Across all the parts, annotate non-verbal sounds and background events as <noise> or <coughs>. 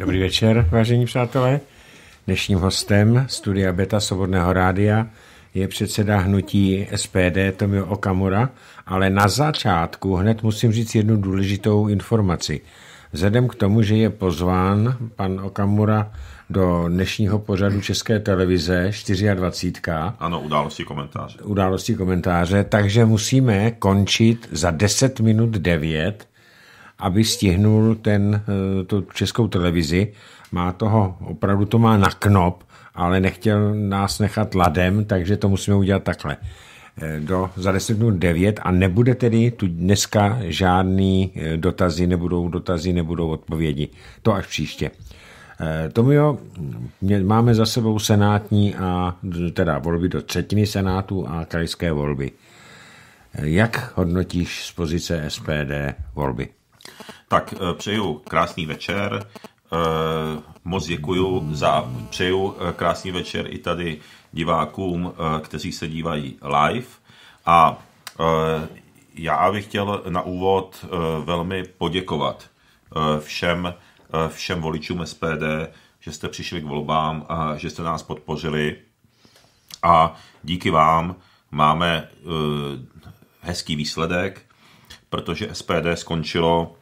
Dobrý večer, vážení přátelé. Dnešním hostem studia Beta Svobodného rádia je předseda hnutí SPD Tomio Okamura, ale na začátku hned musím říct jednu důležitou informaci. Vzhledem k tomu, že je pozván pan Okamura do dnešního pořadu České televize 24. Ano, události komentáře. Události komentáře, takže musíme končit za 10 minut 9, aby stihnul ten, eh, tu českou televizi. Má toho, opravdu to má na knop, ale nechtěl nás nechat ladem, takže to musíme udělat takhle. Eh, do, za 10 minut 9 a nebude tedy tu dneska žádný eh, dotazy, nebudou dotazy, nebudou odpovědi. To až příště. Tomio, máme za sebou senátní a teda volby do třetiny senátu a krajské volby. Jak hodnotíš z pozice SPD volby? Tak eh, přeju krásný večer. Eh, moc děkuju za, přeju eh, krásný večer i tady divákům, kteří se dívají live. A já bych chtěl na úvod velmi poděkovat všem, všem voličům SPD, že jste přišli k volbám a že jste nás podpořili. A díky vám máme hezký výsledek protože SPD skončilo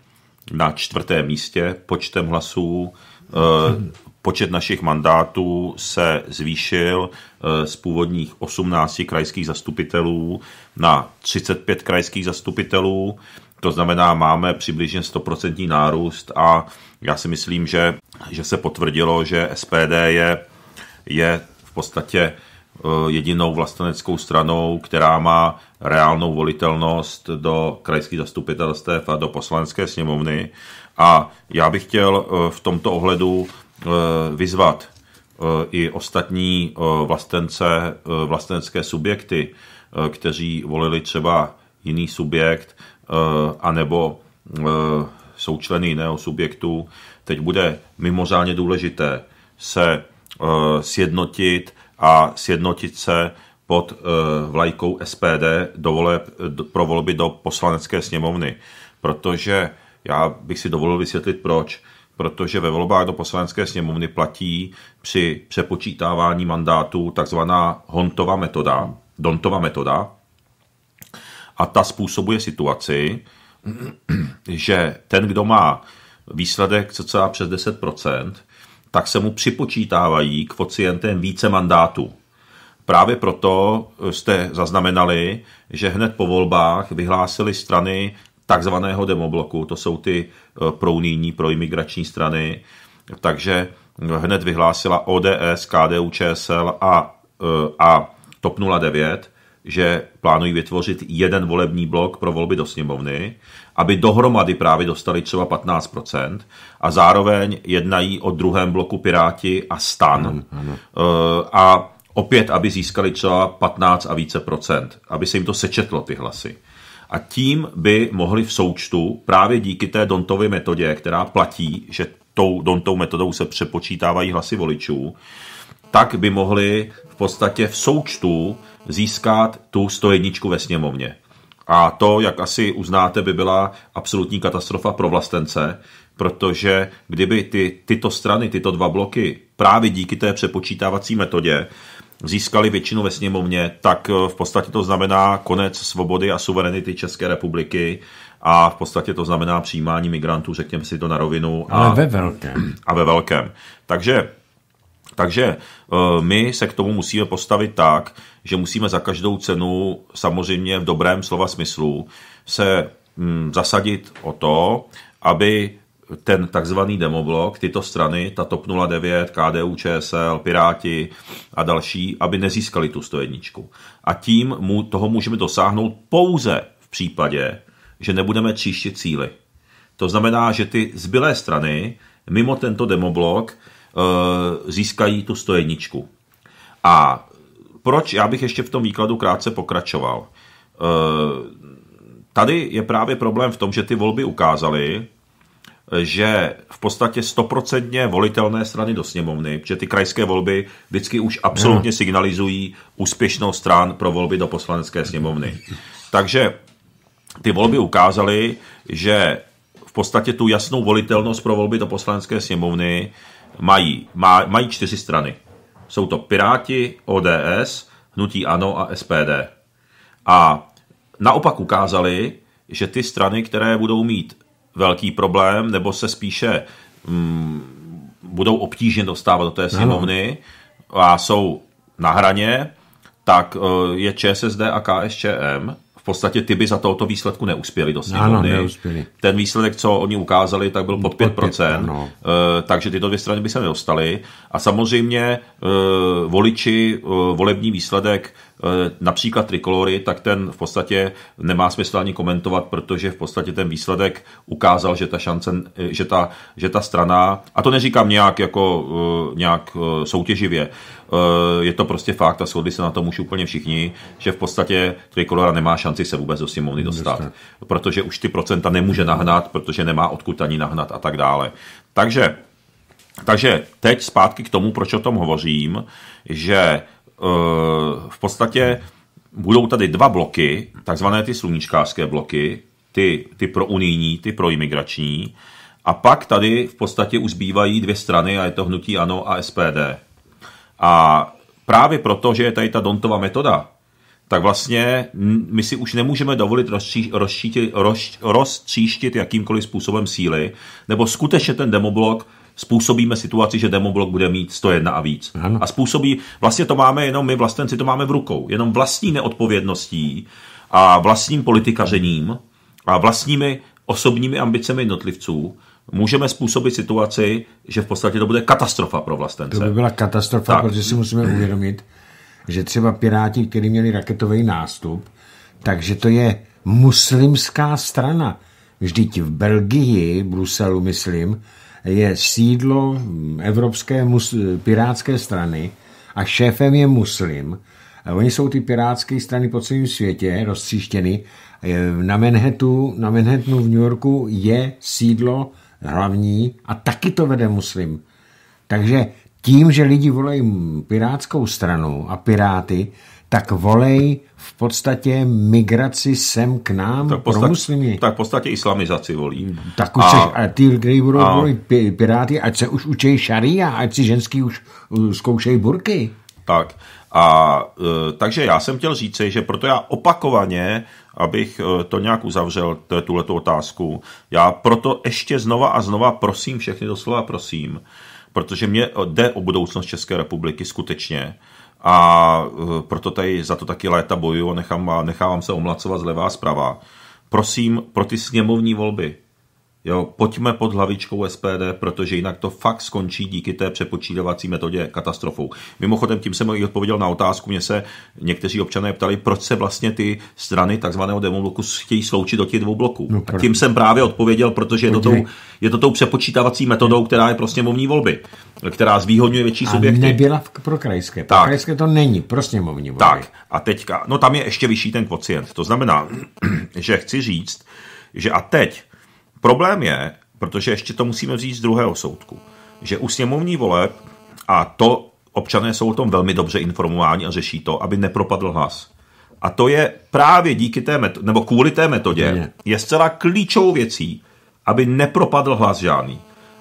na čtvrtém místě počtem hlasů. Eh, počet našich mandátů se zvýšil eh, z původních 18 krajských zastupitelů na 35 krajských zastupitelů. To znamená, máme přibližně 100% nárůst a já si myslím, že, že se potvrdilo, že SPD je, je v podstatě Eh, jedinou vlasteneckou stranou, která má reálnou volitelnost do krajských zastupitelstv a do poslanecké sněmovny. A já bych chtěl eh, v tomto ohledu eh, vyzvat i ostatní vlastence, vlastenecké subjekty, kteří volili třeba jiný subjekt, anebo jsou členy jiného subjektu, teď bude mimořádně důležité se sjednotit a sjednotit se pod eh, vlajkou SPD do voleb, pro volby do poslanecké sněmovny. Protože já bych si dovolil vysvětlit proč. Protože ve volbách do poslanecké sněmovny platí při přepočítávání mandátů takzvaná Hontova metoda, Dontova metoda, a ta způsobuje situaci, <clears throat> že ten, kdo má výsledek cca přes 10%, tak se mu připočítávají kvocientem více mandátů. Právě proto jste zaznamenali, že hned po volbách vyhlásili strany takzvaného demobloku, to jsou ty eh, prounijní, proimigrační strany, takže hned vyhlásila ODS, KDU, ČSL a, eh, a TOP 09, že plánují vytvořit jeden volební blok pro volby do sněmovny, aby dohromady právě dostali třeba 15% a zároveň jednají o druhém bloku Piráti a stan. Ano, ano. Eh, a opět, aby získali třeba 15 a více procent, aby se jim to sečetlo ty hlasy. A tím by mohli v součtu právě díky té Dontovy metodě, která platí, že tou Dontou metodou se přepočítávají hlasy voličů, tak by mohli v podstatě v součtu získat tu 101 ve sněmovně. A to, jak asi uznáte, by byla absolutní katastrofa pro vlastence, protože kdyby ty, tyto strany, tyto dva bloky právě díky té přepočítávací metodě získali většinu ve sněmovně, tak eh, v podstatě to znamená konec svobody a suverenity České republiky a v podstatě to znamená přijímání migrantů, řekněme si to na rovinu. A, Ale ve velkém. A ve velkém. Takže takže eh, my se k tomu musíme postavit tak, že musíme za každou cenu, samozřejmě v dobrém slova smyslu, se mm, zasadit o to, aby ten takzvaný demoblok, tyto strany, ta TOP 09, KDU, ČSL, Piráti a další, aby nezískali tu 101. A tím mu, toho můžeme dosáhnout pouze v případě, že nebudeme tříštit cíly. To znamená, že ty zbylé strany mimo tento demoblok Eh, získají tu stojeničku. A proč? Já bych ještě v tom výkladu krátce pokračoval. Eh, tady je právě problém v tom, že ty volby ukázaly, že v podstatě stoprocentně volitelné strany do sněmovny, že ty krajské volby vždycky už absolutně hmm. signalizují úspěšnou stran pro volby do poslanecké sněmovny. Takže ty volby ukázaly, že v podstatě tu jasnou volitelnost pro volby do poslanecké sněmovny mají, má, mají čtyři strany. Jsou to Piráti, ODS, Hnutí Ano a SPD. A naopak ukázali, že ty strany, které budou mít velký problém, nebo se spíše mm, budou obtížně dostávat do té sněmovny a jsou na hraně, tak eh, je ČSSD a KSČM, podstatě ty by za tohoto výsledku neuspěli do sněmovny. Ano, neuspěli. Ten výsledek, co oni ukázali, tak byl pod 5%, pod 5 uh, eh, takže tyto dvě strany by se nedostaly. A samozřejmě eh, voliči eh, volební výsledek například Trikolory, tak ten v podstatě nemá smysl ani komentovat, protože v podstatě ten výsledek ukázal, že ta šance, že ta, že ta strana, a to neříkám nějak jako nějak soutěživě, Eh, je to prostě fakt a shodli se na tom už úplně všichni, že v podstatě Trikolora nemá šanci se vůbec do Simony dostat, protože už ty procenta nemůže nahnat, protože nemá odkud ani nahnat a tak dále. Takže, takže teď zpátky k tomu, proč o tom hovořím, že eh, v podstatě budou tady dva bloky, takzvané ty sluníčkářské bloky, ty, ty pro unijní, ty pro imigrační, a pak tady v podstatě už zbývají dvě strany a je to hnutí ANO a SPD. A právě proto, že je tady ta Dontova metoda, tak vlastně my si už nemůžeme dovolit rozčí, jakýmkoliv způsobem síly, nebo skutečně ten demoblok způsobíme situaci, že demoblok bude mít 101 a víc. Ano. A způsobí, vlastně to máme jenom my vlastenci, to máme v rukou. Jenom vlastní neodpovědností a vlastním politikařením a vlastními osobními ambicemi jednotlivců můžeme způsobit situaci, že v podstatě to bude katastrofa pro vlastence. To by byla katastrofa, tak. protože si musíme uvědomit, že třeba Piráti, kteří měli raketový nástup, takže to je muslimská strana. Vždyť v Belgii, Bruselu myslím, je sídlo Evropské mus- pirátské strany a šéfem je muslim. A oni jsou ty pirátské strany po celém světě rozstříštěny. Eh, na Manhattanu, na Manhattanu v New Yorku je sídlo hlavní a taky to vede muslim. Takže tím, že lidi volejí pirátskou stranu a piráty, tak volej v podstatě migraci sem k nám tak podstat, pro muslimy. Tak v podstatě islamizaci volí. Tak už a, se, a ty, kteří budou a, volit piráty, ať se už učejí šaria, ať si ženský už uh, zkoušejí burky. Tak, a e, takže já jsem chtěl říci, že proto já opakovaně, abych e, to nějak uzavřel, tuhle otázku, já proto ještě znova a znova prosím, všechny doslova prosím, protože mě e, jde o budoucnost České republiky skutečně a e, proto tady za to taky léta bojuju a nechám, nechávám se omlacovat zleva a zprava. Prosím, pro ty sněmovní volby, Jo, pojďme pod hlavičkou SPD, protože jinak to fakt skončí díky té přepočítávací metodě katastrofou. Mimochodem, tím jsem i odpověděl na otázku, mě se někteří občané ptali, proč se vlastně ty strany takzvaného demobloku chtějí sloučit do těch dvou bloků. No, a tím jsem právě odpověděl, protože je to, tou, je to tou přepočítávací metodou, která je prostě mluvní volby, která zvýhodňuje větší a subjekty. nebyla v, pro krajské. Pro tak. krajské to není, prostě mluvní volby. Tak, a teďka, no tam je ještě vyšší ten kvocient. To znamená, <clears throat> že chci říct, že a teď Problém je, protože ještě to musíme vzít z druhého soudku, že u sněmovní voleb, a to občané jsou o tom velmi dobře informováni a řeší to, aby nepropadl hlas. A to je právě díky té metodě, nebo kvůli té metodě, je zcela klíčovou věcí, aby nepropadl hlas žádný.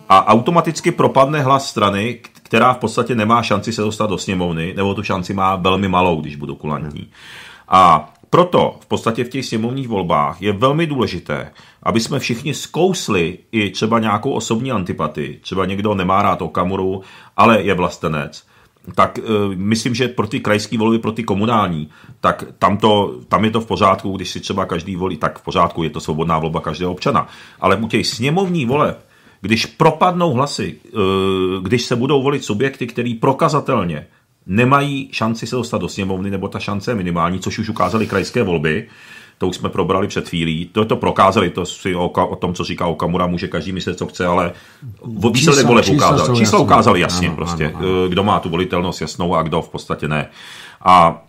A automaticky propadne hlas strany, která v podstatě nemá šanci se dostat do sněmovny, nebo tu šanci má velmi malou, když budu kulantní. A proto v podstatě v těch sněmovních volbách je velmi důležité, aby jsme všichni zkousli i třeba nějakou osobní antipatii. Třeba někdo nemá rád Okamuru, ale je vlastenec. Tak e, myslím, že pro ty krajské volby, pro ty komunální, tak tam, to, tam je to v pořádku, když si třeba každý volí, tak v pořádku, je to svobodná volba každého občana. Ale u těch sněmovní voleb, když propadnou hlasy, e, když se budou volit subjekty, který prokazatelně nemají šanci se dostat do sněmovny, nebo ta šance je minimální, což už ukázali krajské volby. To už jsme probrali před chvílí. To to prokázali, to si o, o tom, co říká Okamura, může každý myslet, co chce, ale výsledek voleb ukázali, Čísla ukázali jasně, ano, prostě, ano, ano. Eh, kdo má tu volitelnost jasnou a kdo v podstatě ne. A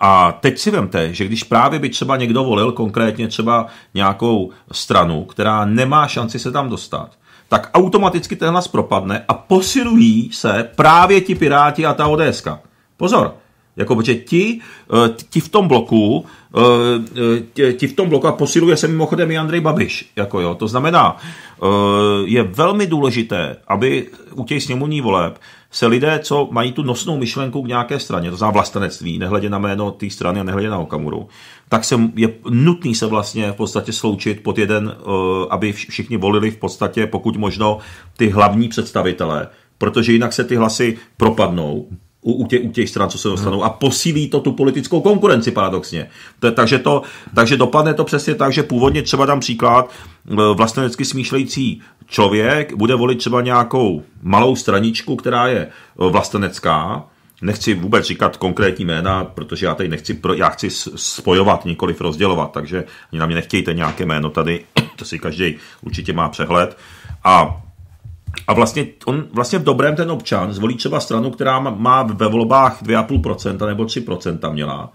a teď si vemte, že když právě by třeba někdo volil konkrétně třeba nějakou stranu, která nemá šanci se tam dostat, tak automaticky hlas propadne a posilují se právě ti Piráti a ta ODSka. Pozor, jako, protože ti, eh, ti v tom bloku, eh, eh, ti v tom bloku, a posiluje se mimochodem i Andrej Babiš, jako jo, to znamená, je velmi důležité, aby u těch sněmovní voleb se lidé, co mají tu nosnou myšlenku k nějaké straně, to znamená vlastenectví, nehledě na jméno té strany a nehledě na Okamuru, tak se, je nutný se vlastně v podstatě sloučit pod jeden, aby všichni volili v podstatě, pokud možno, ty hlavní představitelé, protože jinak se ty hlasy propadnou u, u, tě, u těch stran, co se dostanou. A posílí to tu politickou konkurenci paradoxně. T- takže, to, takže dopadne to přesně tak, že původně třeba dám příklad, e, vlastenecky smýšlející člověk bude volit třeba nějakou malou straničku, která je e, vlastenecká, nechci vůbec říkat konkrétní jména, protože já tady nechci, pro, já chci spojovat, nikoliv rozdělovat, takže ani na mě nechtějte nějaké jméno tady, <clears throat> to si každý určitě má přehled. A a vlastně, on, vlastně v dobrém ten občan zvolí třeba stranu, která má ve volbách 2,5% nebo 3% měla.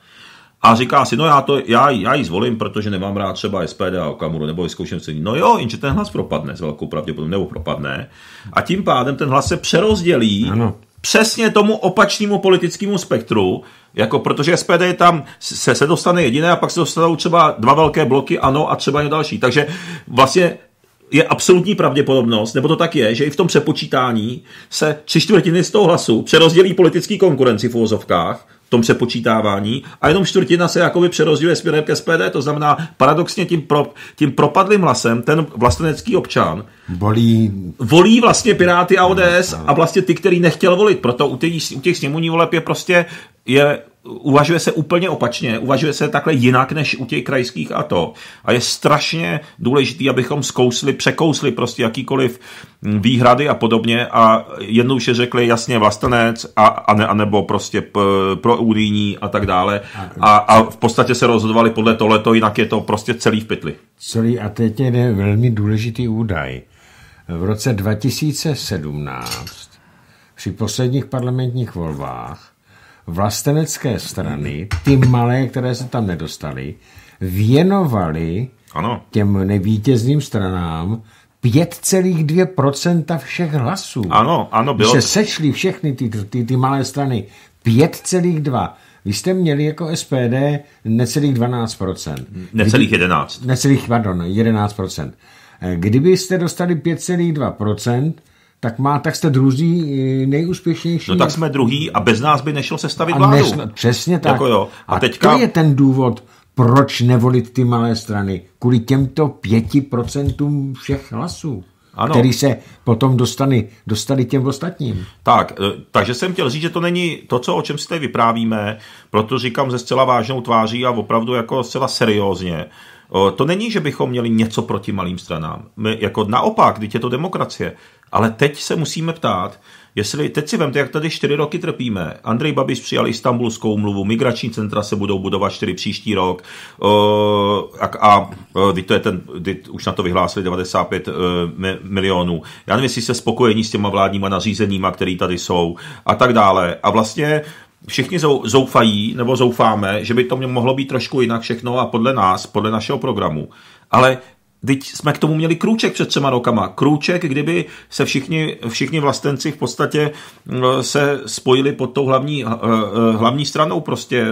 A říká si, no já, to, já, já ji zvolím, protože nemám rád třeba SPD a Okamuru, nebo vyzkouším se No jo, jenže ten hlas propadne s velkou pravděpodobností, nebo propadne. A tím pádem ten hlas se přerozdělí ano přesně tomu opačnému politickému spektru, jako protože SPD je tam se, se dostane jediné a pak se dostanou třeba dva velké bloky, ano, a třeba něco další. Takže vlastně je absolutní pravděpodobnost, nebo to tak je, že i v tom přepočítání se tři čtvrtiny z toho hlasu přerozdělí politický konkurenci v úvozovkách, v tom přepočítávání, a jenom čtvrtina se jakoby přerozděluje směrem k SPD, to znamená paradoxně tím, pro, tím propadlým hlasem ten vlastenecký občan Bolí... volí vlastně Piráty a ODS no, no. a vlastně ty, který nechtěl volit, proto u těch, u těch sněmovní voleb je prostě je uvažuje se úplně opačně, uvažuje se takhle jinak než u těch krajských a to. A je strašně důležité, abychom zkousli, překousli prostě jakýkoliv mm, výhrady a podobně a jednou že řekli jasně vlastenec a, a ne, nebo prostě p, pro unijní a tak dále. A, a, v podstatě se rozhodovali podle tohleto, jinak je to prostě celý v pytli. Celý a teď je velmi důležitý údaj. V roce 2017 při posledních parlamentních volbách vlastenecké strany, ty malé, které se tam nedostaly, věnovali ano. těm nevítězným stranám 5,2% všech hlasů. Ano, ano, bylo. se sešly všechny ty, ty, ty malé strany, 5,2%. Vy jste měli jako SPD necelých 12%. Necelých 11. Necelých, pardon, 11%. Kdybyste dostali 5,2%, tak má, tak jste druzí eh, nejúspěšnější. No tak jsme druhý a bez nás by nešel sestavit a vládu. Nešlo, přesně tak. Jako jo. A, a teďka... to je ten důvod, proč nevolit ty malé strany. Kvůli těmto pěti procentům všech hlasů. Ano. který se potom dostali, dostali těm ostatním. Tak, eh, takže jsem chtěl říct, že to není to, co, o čem si tady vyprávíme, proto říkám ze zcela vážnou tváří a opravdu jako zcela seriózně, to není, že bychom měli něco proti malým stranám. My, jako naopak, když je to demokracie. Ale teď se musíme ptát, jestli teď si vemte, jak tady čtyři roky trpíme. Andrej Babiš přijal istambulskou mluvu, migrační centra se budou budovat čtyři příští rok a, a teď to je ten, už na to vyhlásili 95 uh, e, milionů. Já nevím, jestli se spokojení s těma vládníma nařízeníma, které tady jsou a tak dále. A vlastně všichni zoufají nebo zoufáme, že by to mohlo být trošku jinak všechno a podle nás, podle našeho programu. Ale Teď jsme k tomu měli krůček před třema rokama. Krůček, kdyby se všichni, všichni vlastenci v podstatě eh, se spojili pod tou hlavní, eh, eh, hlavní stranou prostě,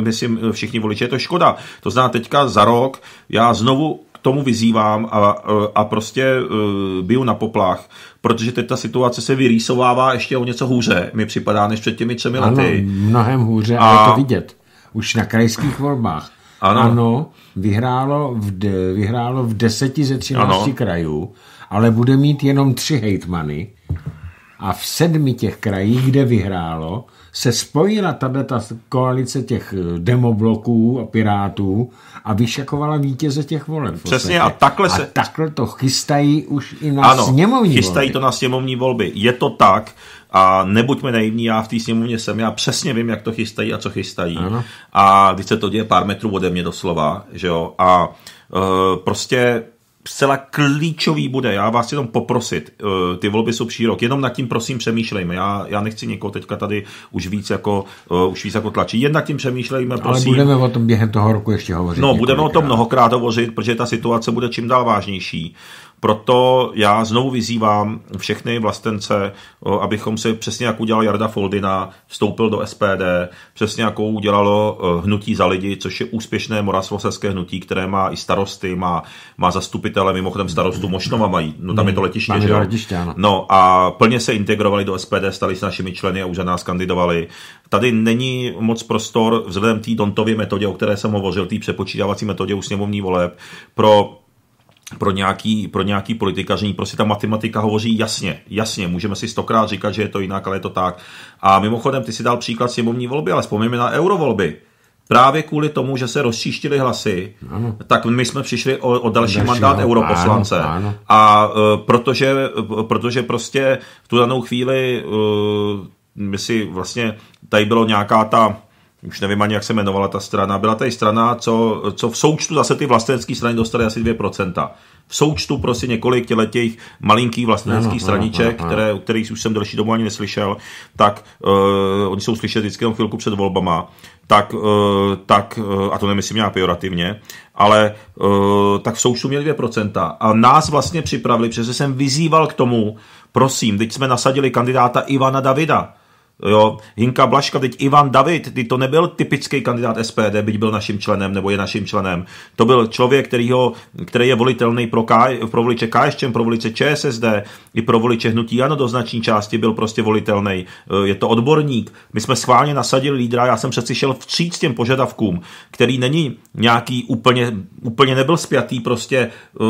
myslím, všichni voliči, je to škoda. To zná teďka za rok, já znovu tomu vyzývám a, eh, a prostě uh, biju na poplach, protože teď ta situace se vyrýsovává ještě o něco hůře, mi připadá, než před těmi třemi lety. Ano, mnohem hůře, a... ale to vidět. Už na krajských volbách. Ano, ano vyhrálo, v de, vyhrálo v deseti ze třinácti krajů, ale bude mít jenom tři hejtmany a v sedmi těch krajích, kde vyhrálo, se spojila tato koalice těch eh, demobloků a pirátů a vyšakovala vítěze těch voleb. Přesně a takhle se... A takhle to chystají už i na ano, sněmovní chystají to na sněmovní volby. Je to tak a nebuďme naivní, já v té sněmovně jsem, já přesně vím, jak to chystají a co chystají. Ano. A když se to děje pár metrů ode mě doslova, že jo, a e, prostě zcela klíčový bude. Já vás jenom poprosit, eh, ty volby jsou přírok, jenom nad tím prosím přemýšlejme. Já, já nechci někoho teďka tady už víc jako, eh, už víc jako tlačit. Jen nad tím přemýšlejme, prosím. Ale budeme o tom během toho roku ještě hovořit. No, budeme o tom mnohokrát hovořit, protože ta situace bude čím dál vážnější. Proto já znovu vyzývám všechny vlastence, eh, abychom si přesně jak udělal Jarda Foldina, vstoupil do SPD, přesně jako udělalo eh, Hnutí za lidi, což je úspěšné moravskoslezské hnutí, které má i starosty, má, má zastupitele, mimochodem starostu Mošnova mají, no tam je to hmm, letiště, že? letiště ano. No a plně se integrovali do SPD, stali se našimi členy a už za nás kandidovali. Tady není moc prostor vzhledem té Dontově metodě, o které jsem hovořil, té přepočítávací metodě u sněmovní voleb, pro pro nějaký, pro nějaký politikaření. Prostě ta matematika hovoří jasně, jasně, můžeme si stokrát říkat, že je to jinak, ale je to tak. A mimochodem, ty si dal příklad sněmovní volby, ale vzpomeňme na eurovolby. Právě kvůli tomu, že se rozčištili hlasy, ano. tak my jsme přišli o, o další Dalšího, mandát europoslance. Ano, ano. A uh, protože, protože prostě v tu danou chvíli uh, my si vlastně tady bylo nějaká ta už nevím ani, jak se jmenovala ta strana, byla tady strana, co, co v součtu zase ty vlastenecké strany dostaly asi 2%. V součtu prostě několik těch malinkých vlasteneckých straniček, ano, ano, ano. Které, kterých už jsem delší domů ani neslyšel, tak uh, oni jsou slyšet vždycky jenom chvilku před volbama, tak, uh, tak uh, a to nemyslím nějak pejorativně, ale uh, tak v součtu měli 2%. A nás vlastně připravili, protože jsem vyzýval k tomu, prosím, teď jsme nasadili kandidáta Ivana Davida, Jo, Hinka Blaška, teď Ivan David, ty to nebyl typický kandidát SPD, byť byl naším členem nebo je naším členem. To byl člověk, který ho, který je volitelný pro, K, pro voliče KSČM, pro voliče ČSSD, i pro voliče Hnutí Ano do znační části byl prostě volitelný. Eh, je to odborník. My jsme schválně nasadili lídra, já jsem přeci šel vstříc těm požadavkům, který není nějaký úplně, úplně nebyl spjatý prostě eh,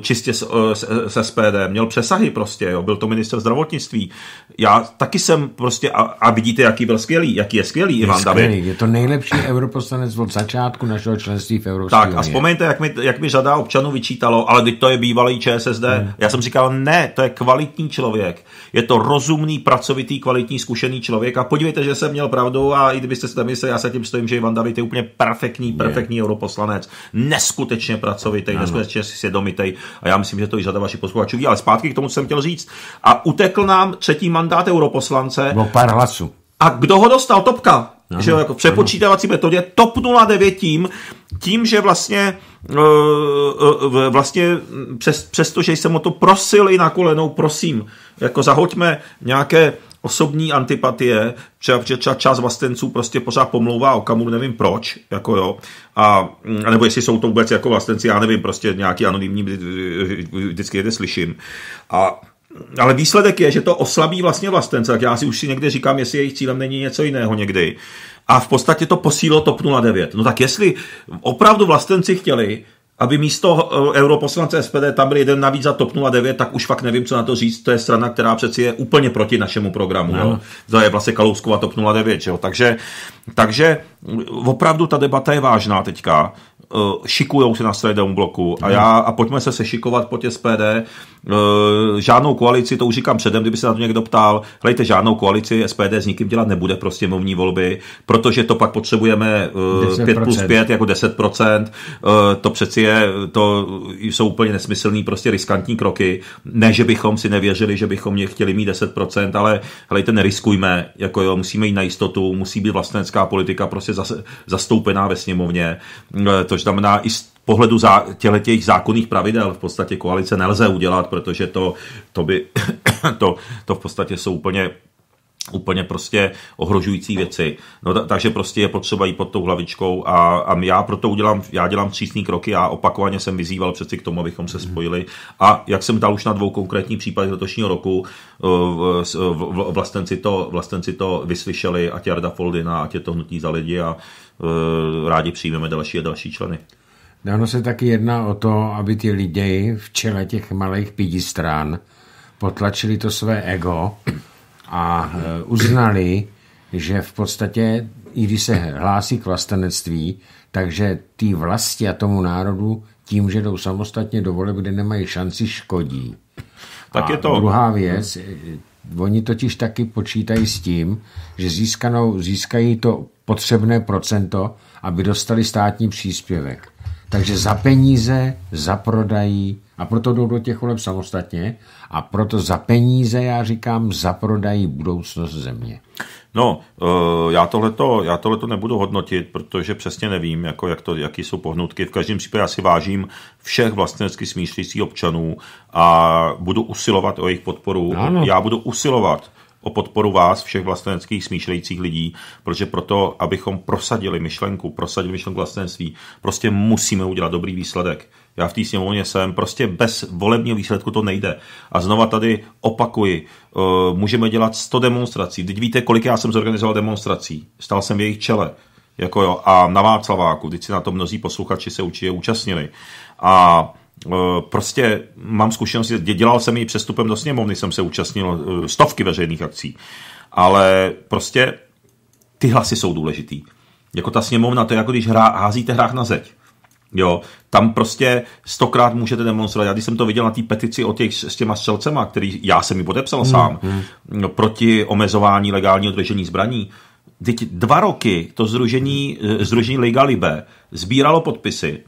čistě s, eh, s, s SPD. Měl přesahy prostě, jo. byl to minister zdravotnictví. Já taky jsem prostě a vidíte, jaký byl skvělý, jaký je skvělý je Ivan skvělý. David. Je to nejlepší europoslanec od začátku našeho členství v Evropské Tak a vzpomeňte, jak mi, jak mi řada občanů vyčítalo, ale teď to je bývalý ČSSD. Hmm. Já jsem říkal, ne, to je kvalitní člověk. Je to rozumný, pracovitý, kvalitní, zkušený člověk. A podívejte, že jsem měl pravdu a i kdybyste si to mysleli, já se tím stojím, že Ivan David je úplně perfektní, perfektní je. europoslanec. Neskutečně pracovitý, neskutečně si svědomitý. A já myslím, že to i řada vašich posluchačů ví, ale zpátky k tomu, co jsem chtěl říct. A utekl nám třetí mandát europoslance. No, hlasů. A kdo ho dostal? Topka. Ano, že jako v přepočítávací ano. metodě TOP 09 tím, tím, že vlastně eh, eh, vlastně přes, přesto, že jsem o to prosil i na kolenou, prosím, jako zahoďme nějaké osobní antipatie, třeba, třeba část vlastenců prostě pořád pomlouvá o kamu, nevím proč, jako jo, a, a mm, nebo jestli jsou to vůbec jako vlastenci, já nevím, prostě nějaký anonymní, vždycky jde slyším. A ale výsledek je, že to oslabí vlastně vlastence. Tak já si už si někde říkám, jestli jejich cílem není něco jiného někdy. A v podstatě to posílo TOP 09. No tak jestli opravdu vlastenci chtěli, aby místo eh, europoslance SPD tam byl jeden navíc za TOP 09, tak už fakt nevím, co na to říct. To je strana, která přeci je úplně proti našemu programu. No. Jo? To je vlastně Kalouskova TOP 09. Jo? Takže, takže opravdu ta debata je vážná teďka. Eh, šikujou se na středovému bloku a, já, a pojďme se sešikovat pod SPD Eh, žádnou koalici, to už říkám předem, kdyby se na to někdo ptal, hlejte, žádnou koalici SPD s nikým dělat nebude pro prostě sněmovní volby, protože to pak potřebujeme 10%. Eh, 5 plus 5, jako 10%, eh, to přeci je, to jsou úplně nesmyslný, prostě riskantní kroky. Ne, že bychom si nevěřili, že bychom mě chtěli mít 10%, ale hlejte, neriskujme, jako jo, musíme jít na jistotu, musí být vlastnická politika prostě zase, zastoupená ve sněmovně, to znamená i pohledu zá, těch zákonných pravidel v podstatě koalice nelze udělat, protože to, to by, <coughs> to, to v podstatě jsou úplně úplně prostě ohrožující věci. No, t- takže prostě je potřeba jít pod tou hlavičkou a, a já proto udělám, já dělám přísný kroky, já opakovaně jsem vyzýval přeci k tomu, abychom se mhm. spojili a jak jsem dal už na dvou konkrétních případech letošního roku, eh, eh, vlastenci, to, vlastenci to vyslyšeli, ať Jarda Foldina, ať je to hnutí za lidi a eh, rádi přijmeme další a další členy. Dáno se taky jedná o to, aby ti lidé v čele těch malých stran potlačili to své ego a e, uznali, že v podstatě, i když se hlásí k vlastenectví, takže ty vlasti a tomu národu tím, že jdou samostatně do voleb, kde nemají šanci, škodí. Tak a je to. druhá věc, e, oni totiž taky počítají s tím, že získanou, získají to potřebné procento, aby dostali státní příspěvek. Takže za peníze zaprodají, a proto jdou do těch voleb samostatně, a proto za peníze, já říkám, zaprodají budoucnost země. No, eh, já tohleto, já tohleto nebudu hodnotit, protože přesně nevím, jako jak to, jaký jsou pohnutky. V každém případě já si vážím všech vlastenecky smýšlících občanů a budu usilovat o jejich podporu. Ano. Já budu usilovat o podporu vás, všech vlasteneckých smýšlejících lidí, protože proto, abychom prosadili myšlenku, prosadili myšlenku vlastenství, prostě musíme udělat dobrý výsledek. Já v té sněmovně jsem, prostě bez volebního výsledku to nejde. A znova tady opakuji, eh, můžeme dělat 100 demonstrací. Teď víte, kolik já jsem zorganizoval demonstrací. Stál jsem v jejich čele. Jako jo, a na Václaváku, teď si na to mnozí posluchači se určitě účastnili. A Eh, prostě mám zkušenosti, dělal jsem ji přestupem do sněmovny, jsem se účastnil eh, stovky veřejných akcí, ale prostě ty hlasy jsou důležitý. Jako ta sněmovna, to je jako když hrá, házíte hrách na zeď. Jo, tam prostě stokrát můžete demonstrovat. Já když jsem to viděl na té petici o těch, s těma střelcema, který já jsem mi podepsal mm, sám, hmm. No, proti omezování legálního držení zbraní, Teď dva roky to združení, združení eh, Liga Libe sbíralo podpisy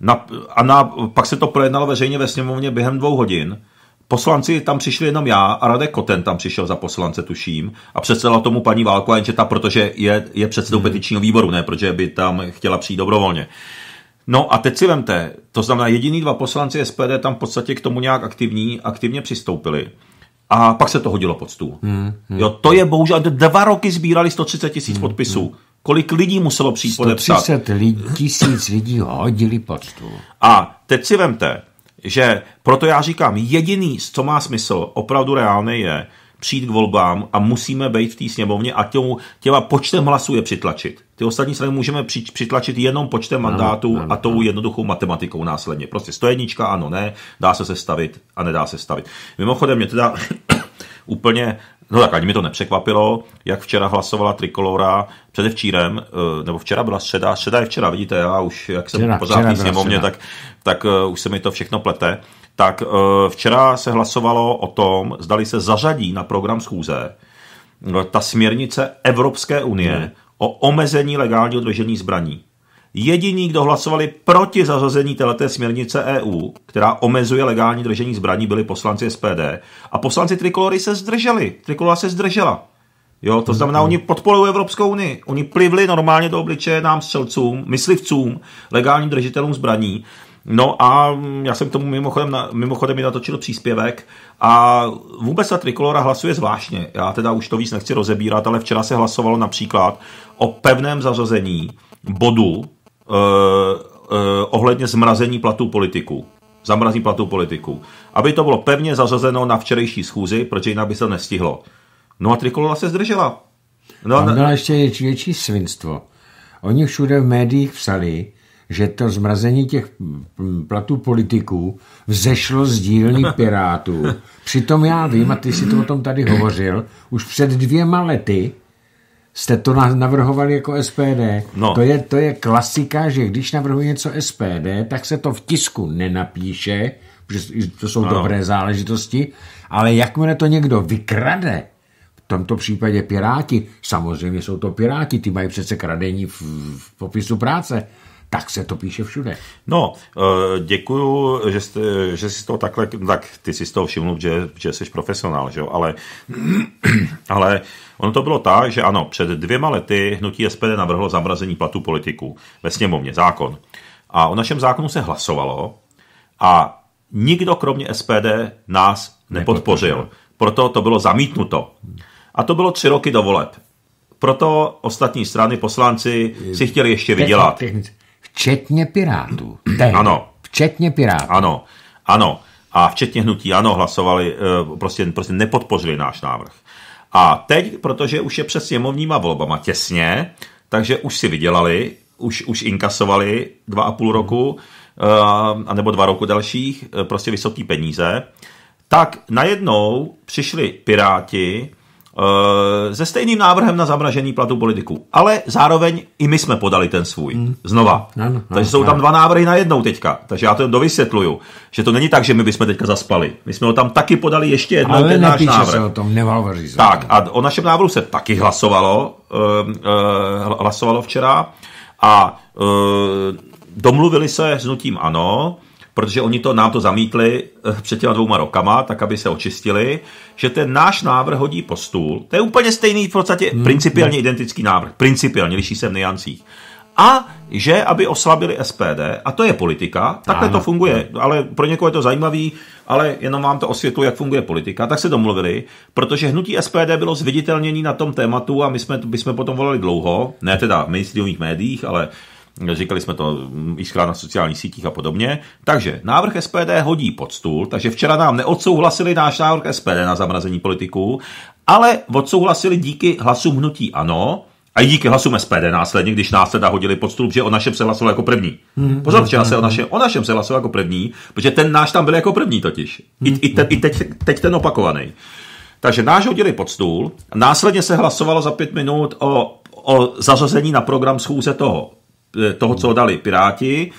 na, a na, pak se to projednalo veřejně ve sněmovně během dvou hodin. Poslanci tam přišli jenom já a Radek Koten tam přišel za poslance, tuším, a předsedala tomu paní Válková, jenže ta, protože je, je předsedou mhm. petičního výboru, ne, protože by tam chtěla přijít dobrovolně. No a teď si vemte, to znamená, jediný dva poslanci SPD tam v podstatě k tomu nějak aktivní, aktivně přistoupili. A pak se to hodilo pod stůl. Hmm, hmm. Jo, to je bohužel, dva roky sbírali 130 tisíc hmm, podpisů. Hmm kolik lidí muselo přijít 130 podepsat. Lidí, tisíc lidí hodili pod stůl. A teď si vemte, že proto já říkám, jediný, co má smysl, opravdu reálný je přijít k volbám a musíme být v té sněmovně a těmu, těma počtem hlasů je přitlačit. Ty ostatní strany můžeme při, přitlačit jenom počtem mandátů a tou jednoduchou matematikou následně. Prostě 101, ano, ne, dá se sestavit a nedá se stavit. Mimochodem, mě teda úplně No tak ani mi to nepřekvapilo, jak včera hlasovala Trikolora, předevčírem, eh, nebo včera byla středa, středa je včera, vidíte, já už, jak jsem pořád v sněmovně, tak, tak uh, už se mi to všechno plete. Tak uh, včera se hlasovalo o tom, zdali se zařadí na program schůze ta směrnice Evropské unie hmm. o omezení legálního držení zbraní. Jediní, kdo hlasovali proti zařazení této směrnice EU, která omezuje legální držení zbraní, byli poslanci SPD. A poslanci Trikolory se zdrželi. Trikolora se zdržela. Jo, to znamená, mhm. oni podporují Evropskou unii. Oni plivli normálně do obličeje nám střelcům, myslivcům, legálním držitelům zbraní. No a já jsem k tomu mimochodem, mimochodem i natočil příspěvek a vůbec ta trikolora hlasuje zvláštně. Já teda už to víc nechci rozebírat, ale včera se hlasovalo například o pevném zařazení bodu uh, ohledně zmrazení platů politiků. Zamrazí platů politiků. Aby to bylo pevně zařazeno na včerejší schůzi, protože jinak by se nestihlo. No a Trikolora se zdržela. No, a byla ještě větší svinstvo. Oni všude v médiích psali, že to zmrazení těch mm, platů politiků vzešlo z dílny <laughs> Pirátů. Přitom já vím, a ty si to o tom tady hovořil, už před dvěma lety jste to navrhovali jako SPD. No. To, je, to je klasika, že když navrhuje něco SPD, tak se to v tisku nenapíše, protože to jsou ano. dobré záležitosti, ale jakmile to někdo vykrade, v tomto případě Piráti, samozřejmě jsou to Piráti, ty mají přece kradení v, v popisu práce, tak se to píše všude. No, eh, děkuju, že, jste, že jsi to takhle, tak ty jsi z toho všiml, že, že jsi profesionál, že jo, ale, <clears throat> ale ono to bylo tak, že ano, před dvěma lety hnutí SPD navrhlo zamrazení platů politiků ve sněmovně, zákon. A o našem zákonu se hlasovalo a nikdo kromě SPD nás nepodpořil. Proto to bylo zamítnuto. A to bylo tři roky do voleb. Proto ostatní strany, poslanci si chtěli ještě vydělat. Včetně Pirátů. Tehdy. Ano. Včetně Pirátů. Ano, ano. A včetně hnutí ano hlasovali, eh, prostě, prostě nepodpořili náš návrh. A teď, protože už je přes jemovníma volbama těsně, takže už si vydělali, už, už inkasovali dva a půl roku, eh, a nebo dva roku dalších, eh, prostě vysoké peníze, tak najednou přišli Piráti Eh, se stejným návrhem na zamražení platu politiků. Ale zároveň i my jsme podali ten svůj. Hmm. Znova. No, no, no, Takže jsou tam dva návrhy na jednou teďka. Takže já to dovysvětluju, že to není tak, že my bychom teďka zaspali. My jsme ho tam taky podali ještě jednou Ale ten náš návrh. Se o tom, nevalvaří se tak, a o našem návrhu se taky hlasovalo, uh, uh, hlasovalo včera a uh, domluvili se s nutím ano, protože oni to nám to zamítli eh, před těma dvouma rokama, tak aby se očistili, že ten náš návrh hodí po stůl. To je úplně stejný, v podstatě hmm. principiálně hmm. identický návrh. Principiálně liší se v niancích. A že aby oslabili SPD, a to je politika, takhle ano, to funguje, ale pro někoho je to zajímavý, ale jenom vám to osvětlu, jak funguje politika, tak se domluvili, protože hnutí SPD bylo zviditelnění na tom tématu a my jsme, my jsme potom volali dlouho, ne teda v mainstreamových médiích, ale Říkali jsme to jiskra mm, na sociálních sítích a podobně. Takže návrh SPD hodí pod stůl, takže včera nám neodsouhlasili náš návrh SPD na zamrazení politiků, ale odsouhlasili díky hlasům hnutí ano, a i díky hlasům SPD následně, když nás teda hodili pod stůl, že o našem se hlasoval jako první. Hmm. Pozor, včera se o našem, o našem se hlasoval jako první, protože ten náš tam byl jako první totiž. I, i, te, i teď, teď ten opakovaný. Takže náš hodili pod stůl, následně se hlasovalo za pět minut o, o zařazení na program schůze toho Eh, toho, co dali Piráti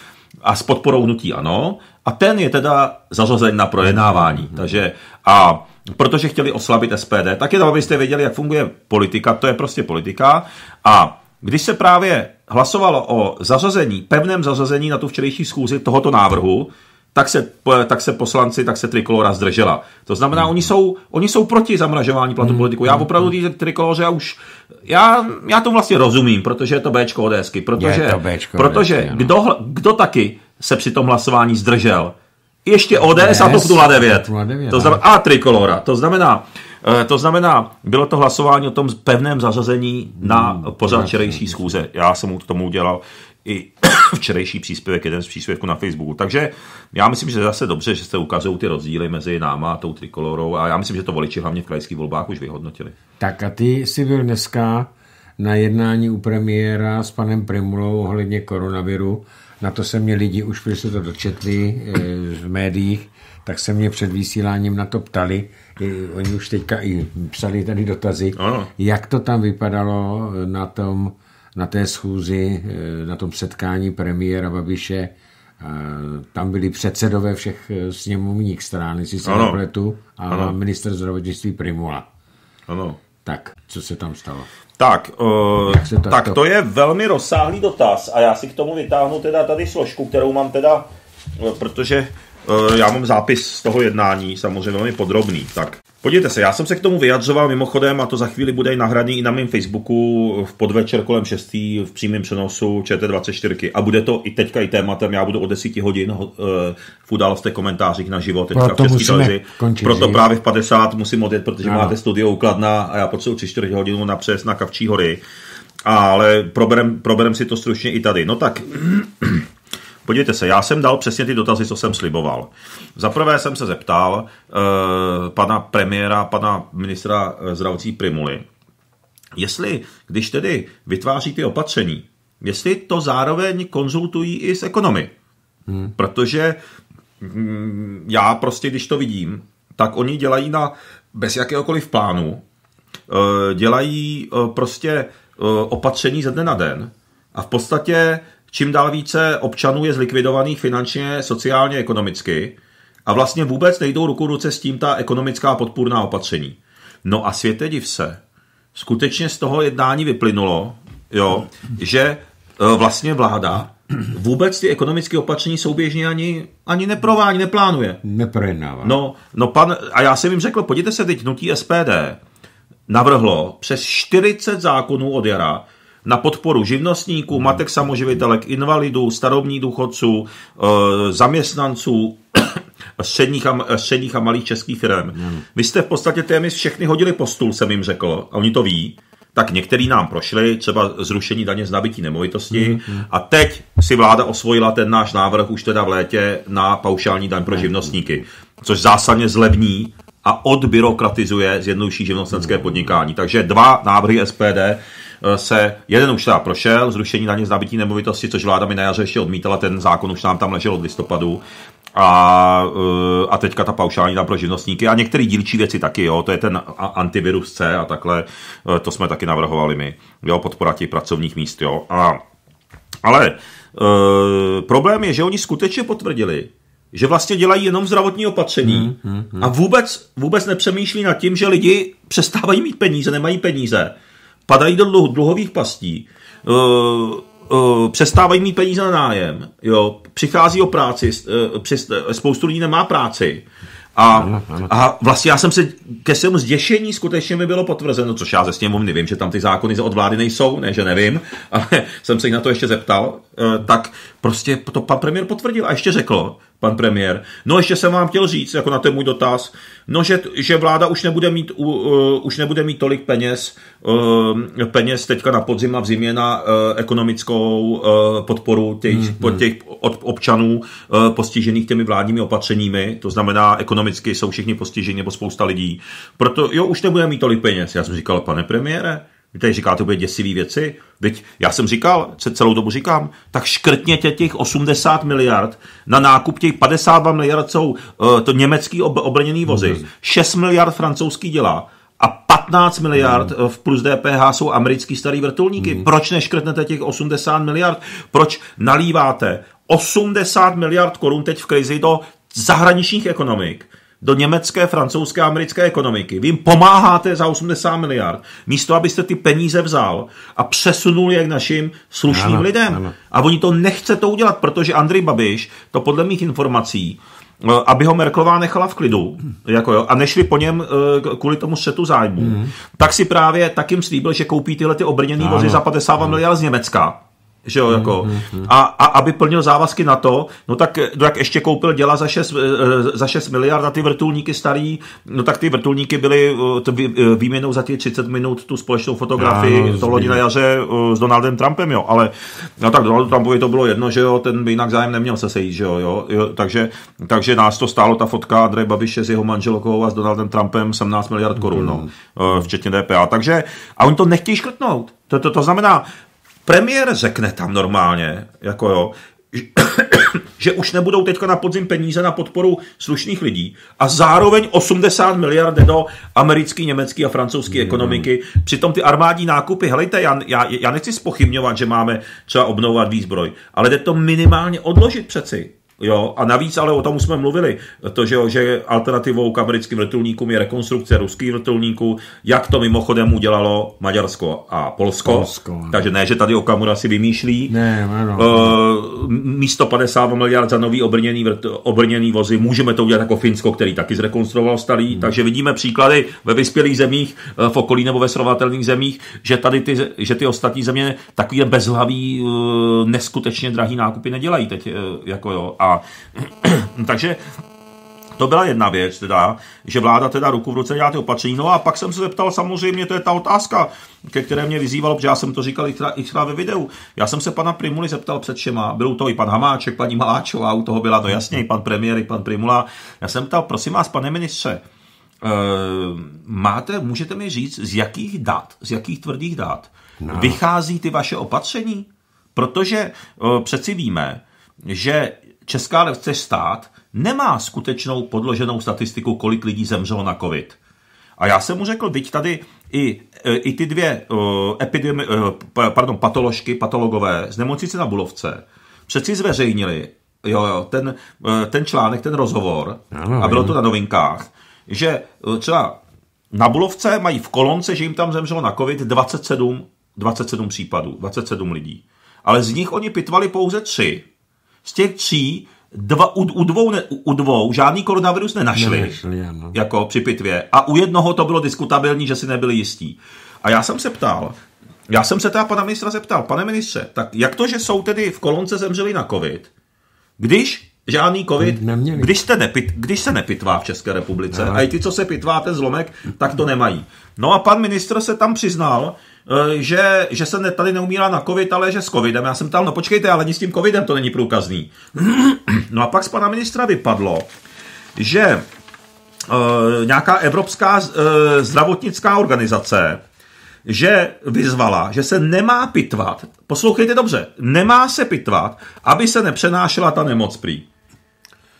a s podporou hnutí ano. A ten je teda zařazen na projednávání. Takže a protože chtěli oslabit SPD, tak je to, abyste věděli, jak funguje politika, to je prostě politika. A když se právě hlasovalo o zařazení, pevném zařazení na tu včerejší schůzi tohoto návrhu, tak se, tak se poslanci, tak se trikolora zdržela. To znamená, oni jsou, oni jsou proti zamražování platu politiku. Mm, politiků. Já mm, opravdu mm. ty trikoloře už, já, já to vlastně rozumím, protože je to Bčko ODSky, protože, je to Bčko protože ODSky, kdo, kdo taky se při tom hlasování zdržel? Ještě ODS a TOP 09. 09 to znamená, a trikolora. To znamená, to znamená, bylo to hlasování o tom pevném zařazení na pořád včerejší schůze. Já jsem mu k tomu udělal i <coughs> včerejší příspěvek, jeden z příspěvků na Facebooku. Takže já myslím, že zase dobře, že se ukazují ty rozdíly mezi náma a tou trikolorou a já myslím, že to voliči hlavně v krajských volbách už vyhodnotili. Tak a ty jsi byl dneska na jednání u premiéra s panem Primulou ohledně koronaviru. Na to se mě lidi už, když se to dočetli eh, v médiích, tak se mě před vysíláním na to ptali. Oni už teďka i psali tady dotazy, ano. jak to tam vypadalo na tom na té schůzi, eh, na tom setkání premiéra Babiše, eh, tam byli předsedové všech eh, sněmovních stran, jestli se nepletu, a ano. minister zdravotnictví Primula. Ano. Tak, co se tam stalo? Tak, uh, tak, se tak, to... to je velmi rozsáhlý dotaz a já si k tomu vytáhnu teda tady složku, kterou mám teda, protože uh, Eh, já mám zápis z toho jednání, samozřejmě velmi podrobný. Tak podívejte se, já jsem se k tomu vyjadřoval mimochodem a to za chvíli bude nahraný i na mém Facebooku v podvečer kolem 6. v přímém přenosu ČT24 a bude to i teďka i tématem, já budu o 10 hodin eh, v událostech komentářích na život teďka Proto no, v České televizi. Proto že? právě v 50 musím odjet, protože ano. máte studio ukladná a já potřebuji 3 4 hodinu na přes na Kavčí hory. Ale proberem, proberem si to stručně i tady. No tak Podívejte se, já jsem dal přesně ty dotazy, co jsem sliboval. Za prvé jsem se zeptal uh, pana premiéra, pana ministra eh, zdravotní Primuly, jestli, když tedy vytváří ty opatření, jestli to zároveň konzultují i s ekonomy. Hmm. Protože mm, já prostě, když to vidím, tak oni dělají na bez jakéhokoliv plánu, eh, dělají prostě opatření ze dne na den a v podstatě čím dál více občanů je zlikvidovaných finančně, sociálně, ekonomicky a vlastně vůbec nejdou ruku ruce s tím ta ekonomická podpůrná opatření. No a světe div se, skutečně z toho jednání vyplynulo, jo, že e, vlastně vláda <clears throat> vůbec ty ekonomické opatření souběžně ani, ani neprovádí, neplánuje. Neprojednává. No, no pan, a já jsem jim řekl, podívejte se teď, nutí SPD navrhlo přes 40 zákonů od jara, na podporu živnostníků, matek samoživitelek, invalidů, starobních důchodců, eh, zaměstnanců <coughs> středních a, středních a malých českých firm. Hmm. Vy jste v podstatě téměř všechny hodili po stůl, jsem jim řekl, a oni to ví. Tak některý nám prošli, třeba zrušení daně z nabití nemovitosti. Hmm, hmm A teď si vláda osvojila ten náš návrh už teda v létě na paušální daň pro hmm, živnostníky, což zásadně zlevní a odbyrokratizuje, zjednoduší živnostenské podnikání. Takže dva návrhy SPD Eh, se jeden už teda prošel, zrušení ně z nabití nemovitosti, což vláda mi na jaře ještě odmítala, ten zákon už nám tam ležel od listopadu. A, eh, a teďka ta paušální tam pro živnostníky a některé dílčí věci taky, jo, to je ten antivirus C a takhle, eh, to jsme taky navrhovali my, jo, podpora těch pracovních míst, jo. A, ale e, problém je, že oni skutečně potvrdili, že vlastně dělají jenom zdravotní opatření hmm, hmm, hmm. a vůbec, vůbec nepřemýšlí nad tím, že lidi přestávají mít peníze, nemají peníze padají do dluh, dluhových pastí, eh, eh, přestávají mít peníze na nájem, jo, přichází o práci, eh, spoustu lidí nemá práci. A, a vlastně já jsem se ke svému zděšení skutečně mi bylo potvrzeno, což já ze sněmovny vím, že tam ty zákony od vlády nejsou, ne, že nevím, <laughs> ale jsem se jich na to ještě zeptal, tak prostě to pan premiér potvrdil a ještě řekl, pan premiér. No ještě jsem vám chtěl říct, jako na ten můj dotaz, no že, že vláda už nebude mít, uh, uh, už nebude mít tolik peněz, uh, peněz teďka na podzim a v zimě na uh, ekonomickou uh, podporu těch, mm-hmm. pod těch od, občanů uh, postižených těmi vládními opatřeními, to znamená ekonomicky jsou všichni postiženi nebo spousta lidí. Proto jo, už nebude mít tolik peněz. Já jsem říkal, pane premiére, vy tady říkáte úplně děsivý věci. Veď já jsem říkal, před celou dobu říkám, tak škrtněte těch 80 miliard na nákup těch 52 miliard jsou uh, to německý ob- obrněný vozy, mm. 6 miliard francouzský dělá a 15 miliard mhm. eh, v plus DPH jsou americký starý vrtulníky. Mhm. Proč neškrtnete těch 80 miliard? Proč nalíváte 80 miliard korun teď v krizi do zahraničních ekonomik, do německé, francouzské, americké ekonomiky. Vy jim pomáháte za 80 miliard, místo abyste ty peníze vzal a přesunul je k našim slušným ano, lidem. Ano. A oni to nechce to udělat, protože Andrej Babiš, to podle mých informací, eh, aby ho Merklová nechala v klidu jako jo, a nešli po něm eh, kvůli tomu střetu zájmu, mm. tak si právě tak jim slíbil, že koupí tyhle ty obrněné vozy za 50 miliard z Německa že jo, jako. Mhm, mhm, mhm. A, a aby plnil závazky na to, no tak, eh, no tak ještě koupil děla za 6, eh, eh, za 6 miliard a ty vrtulníky starý, no tak ty vrtulníky byly výměnou za těch 30 minut tu společnou fotografii no, to loni na jaře s Donaldem Trumpem, jo, ale no tak Donaldu Trumpovi to bylo jedno, že jo, ten by jinak zájem neměl se sejít, že jo, jo, jo takže, takže nás to stálo ta fotka Andrej Babiše s jeho manželkou a s Donaldem Trumpem 17 miliard korun, no, včetně DPA, takže a oni to nechtějí škrtnout, to, to, to znamená, Premiér řekne tam normálně, jako jo, že už nebudou teďka na podzim peníze na podporu slušných lidí a zároveň 80 miliard do americké, německé a francouzské mm. ekonomiky. Přitom ty armádní nákupy, helejte, já, já, já nechci spochybňovat, že máme třeba obnovovat výzbroj, ale jde to minimálně odložit přeci. Jo, a navíc, ale o tom už jsme mluvili, to, že, že alternativou k americkým vrtulníkům je rekonstrukce ruských vrtulníků, jak to mimochodem udělalo Maďarsko a Polsko. Polsko ne. takže ne, že tady Okamura si vymýšlí. Ne, ano. Uh, eh, místo 50 miliard za nový obrněný, vrt, obrněný vozy, můžeme to udělat jako Finsko, který taky zrekonstruoval starý, hmm. takže vidíme příklady ve vyspělých zemích, eh, v okolí nebo ve srovnatelných zemích, že tady ty, že ty ostatní země takový bezhlavý, eh, neskutečně drahý nákupy nedělají teď, jako jo. A <clears throat> takže to byla jedna věc, teda, že vláda teda ruku v ruce dělá ty opatření. No a pak jsem se zeptal samozřejmě, to je ta otázka, ke které mě vyzývalo, protože já jsem to říkal i třeba, ve videu. Já jsem se pana Primuly zeptal před všema, byl to i pan Hamáček, paní Maláčová, u toho byla, no jasně, i pan premiér, i pan Primula. Já jsem ptal, prosím vás, pane ministře, eh, máte, můžete mi říct, z jakých dat, z jakých tvrdých dat no. vychází ty vaše opatření? Protože eh, přeci víme, že Česká lehce stát nemá skutečnou podloženou statistiku, kolik lidí zemřelo na covid. A já jsem mu řekl, teď tady i, e, i ty dvě uh, epidemi, uh, pardon, patoložky, patologové z nemocnice na Bulovce přeci zveřejnili jo, jo, ten, uh, ten článek, ten rozhovor, ano, a bylo to na novinkách, že uh, třeba na Bulovce mají v kolonce, že jim tam zemřelo na covid 27, 27 případů, 27 lidí. Ale z nich oni pitvali pouze tři z těch tří dva, u, u, dvou ne, u dvou žádný koronavirus nenašli, nenašli jako při pitvě. A u jednoho to bylo diskutabilní, že si nebyli jistí. A já jsem se ptal, já jsem se teda pana ministra zeptal, pane ministře, tak jak to, že jsou tedy v kolonce zemřeli na covid, když žádný covid, když, jste nepit, když se nepitvá v České republice no. a i ty, co se pitvá ten zlomek, tak to nemají. No a pan ministr se tam přiznal, Eh, že, že se tady neumírá na covid, ale že s covidem. Já jsem tam, no počkejte, ale ani s tím covidem to není průkazný. <clears throat> No a pak z pana ministra vypadlo, že uh, nějaká evropská uh, zdravotnická organizace že vyzvala, že se nemá pitvat, poslouchejte dobře, nemá se pitvat, aby se nepřenášela ta nemoc prý.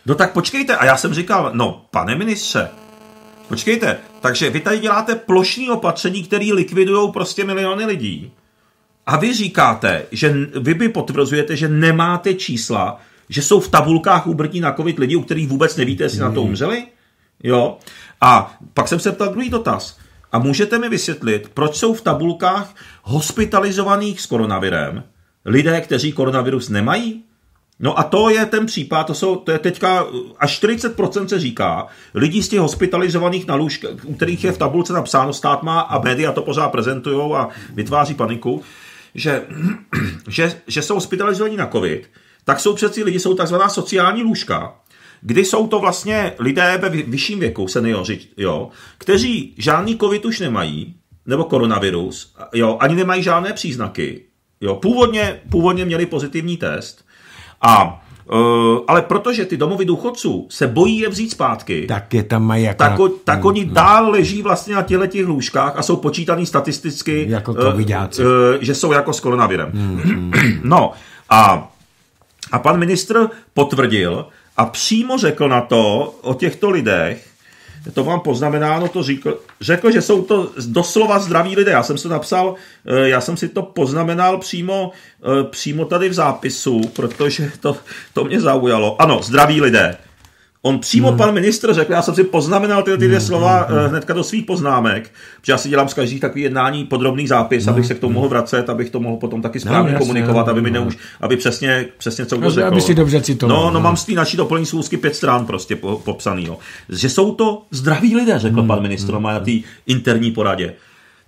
No tak počkejte, a já jsem říkal, no pane ministře, Počkejte, takže vy tady děláte plošní opatření, které likvidují prostě miliony lidí. A vy říkáte, že vy by potvrzujete, že nemáte čísla, že jsou v tabulkách úbrtí na covid lidi, u kterých vůbec nevíte, jestli hmm. na to hmm. umřeli? Jo. A pak jsem se ptal druhý dotaz. A můžete mi vysvětlit, proč jsou v tabulkách hospitalizovaných s koronavirem lidé, kteří koronavirus nemají? No a to je ten případ, to, jsou, to je teďka až 40% se říká, lidí z těch hospitalizovaných na lůžkách, u kterých je v tabulce napsáno, stát má a média to pořád prezentují a vytváří paniku, že, <clears throat> že, že jsou hospitalizovaní na covid, tak jsou přeci lidi, jsou takzvaná sociální lůžka, kdy jsou to vlastně lidé ve vyšším věku, seniori, jo, kteří žádný covid už nemají, nebo koronavirus, jo, ani nemají žádné příznaky, jo, původně, původně měli pozitivní test, a Uh, ale protože ty domovy důchodců se bojí je vzít zpátky, tak, je tam mají jako tak, o, tak oni no. dál leží vlastně na těle těch lůžkách a jsou počítaný statisticky, jako uh, uh, že jsou jako s koronavirem. Hmm. <clears throat> No a, a pan ministr potvrdil a přímo řekl na to o těchto lidech, to mám poznamenáno, to říkl, řekl, že jsou to doslova zdraví lidé. Já jsem si to napsal, eh, já jsem si to poznamenal přímo, eh, přímo tady v zápisu, protože to, to mě zaujalo. Ano, zdraví lidé. On přímo, hmm. pan ministr, řekl, já jsem si poznamenal tyhle ty hmm. slova hmm. hmm. Eh, hnedka do svých poznámek, protože já si dělám z každý takový jednání podrobný zápis, hmm. abych se k tomu no. mohl vracet, abych to mohl potom taky no, správně no, komunikovat, aby mi neuž, aby přesně, přesně co no, řekl. Aby si dobře citoval. No, no, mám z té naší doplní schůzky pět strán prostě po, popsanýho. Že jsou to zdraví lidé, řekl hmm. pan ministr, má hmm, na hmm. té interní poradě.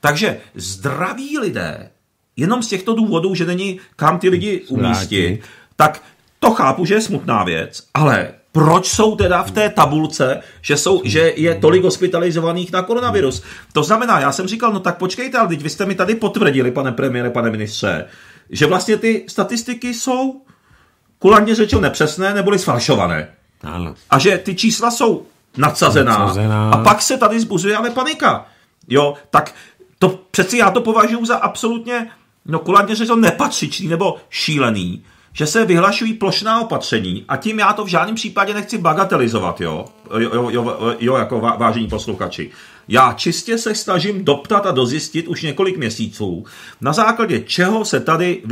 Takže zdraví lidé, jenom z těchto důvodů, že není kam ty lidi umístit, tak to chápu, že je smutná věc, ale proč jsou teda v té tabulce, že, jsou, že je tolik hospitalizovaných na koronavirus. To znamená, já jsem říkal, no tak počkejte, ale teď vy jste mi tady potvrdili, pane premiére, pane ministře, že vlastně ty statistiky jsou kulantně řečeno nepřesné neboli sfalšované. Ano. A že ty čísla jsou nadsazená. nadsazená. A pak se tady zbuzuje ale panika. Jo, tak to přeci já to považuji za absolutně, no kulantně řečeno nepatřičný nebo šílený že se vyhlašují plošná opatření a tím já to v žádném případě nechci bagatelizovat, jo, jo, jo, jo jako vážení posluchači. Já čistě se snažím doptat a dozjistit už několik měsíců, na základě čeho se tady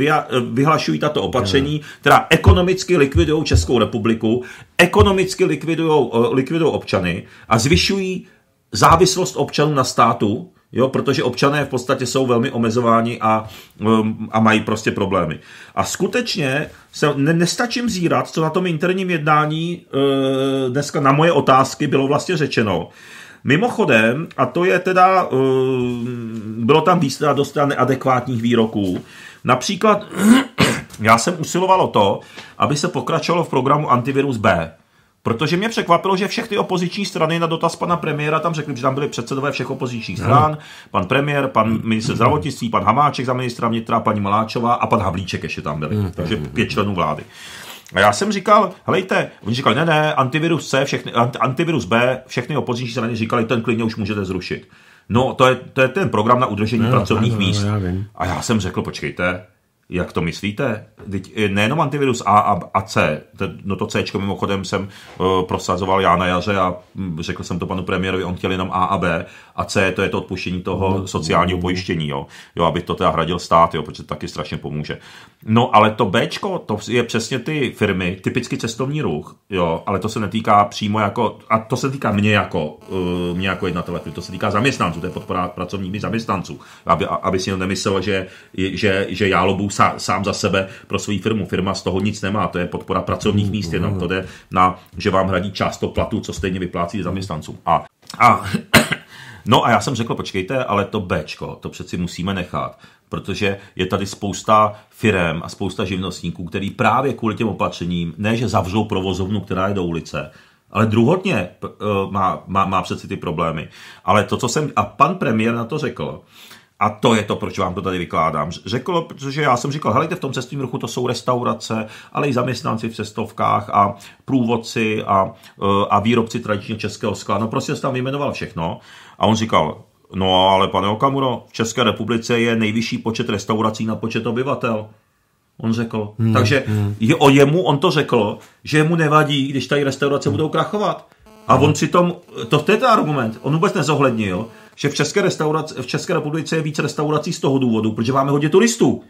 vyhlašují tato opatření, hmm. která ekonomicky likvidují Českou republiku, ekonomicky likvidují eh, likvidují občany a zvyšují závislost občanů na státu Jo, protože občané v podstatě jsou velmi omezováni a, um, a mají prostě problémy. A skutečně se ne, nestačím zírat, co na tom interním jednání e, dneska na moje otázky bylo vlastně řečeno. Mimochodem, a to je teda, e, bylo tam výstra dost neadekvátních výroků. Například <clears throat> já jsem usiloval o to, aby se pokračovalo v programu Antivirus B. Protože mě překvapilo, že všechny opoziční strany na dotaz pana premiéra tam řekli, že tam byli předsedové všech opozičních stran, no. pan premiér, pan minister zdravotnictví, pan Hamáček za ministra vnitra, paní Maláčová a pan Havlíček ještě tam byli. No, takže pět členů vlády. A já jsem říkal, hlejte, oni říkali, ne, ne, antivirus C, všechny, antivirus B, všechny opoziční strany říkali, ten klidně už můžete zrušit. No, to je, to je ten program na udržení no, pracovních ano, míst. No, já A já jsem řekl, počkejte, jak to myslíte? Teď eh, nejenom antivirus A a, a C, no to C mimochodem jsem uh, prosazoval já na jaře a hm, řekl jsem to panu premiérovi, on chtěl jenom A a B a C to je to odpuštění toho no, no, sociálního no, pojištění, jo, jo aby to teda hradil stát, jo, protože to taky strašně pomůže. No ale to B, to je přesně ty firmy, typicky cestovní ruch, jo, ale to se netýká přímo jako, a to se týká mě jako, uh, mě jako jednatele, to se týká zaměstnanců, to je podpora pracovními zaměstnanců, aby, aby si nemyslel, že, že, že já lobu sám sám za sebe pro svou firmu. Firma z toho nic nemá, to je podpora pracovních mm, míst, jenom mm. to jde na, že vám hradí část platu, co stejně vyplácí zaměstnancům. A, a <coughs> No a já jsem řekl, počkejte, ale to Bčko, to přeci musíme nechat, protože je tady spousta firem a spousta živnostníků, který právě kvůli těm opatřením, ne že zavřou provozovnu, která je do ulice, ale druhotně eh, má, má, má přeci ty problémy. Ale to, co jsem, a pan premiér na to řekl, a to je to, proč vám to tady vykládám. Řekl, protože já jsem říkal, helejte, v tom cestovním ruchu to jsou restaurace, ale i zaměstnanci v cestovkách a průvodci a, eh, a výrobci tradičně českého skla. No prostě jsem tam vyjmenoval všechno. A on říkal, no ale pane Okamuro, v České republice je nejvyšší počet restaurací na počet obyvatel. On řekl. Hmm, Takže hmm. Je, o jemu on to řekl, že mu nevadí, když tady restaurace hmm. budou krachovat. A on přitom, to, to je ten argument, on vůbec nezohlednil, že v České, restauraci, v České republice je víc restaurací z toho důvodu, protože máme hodně turistů.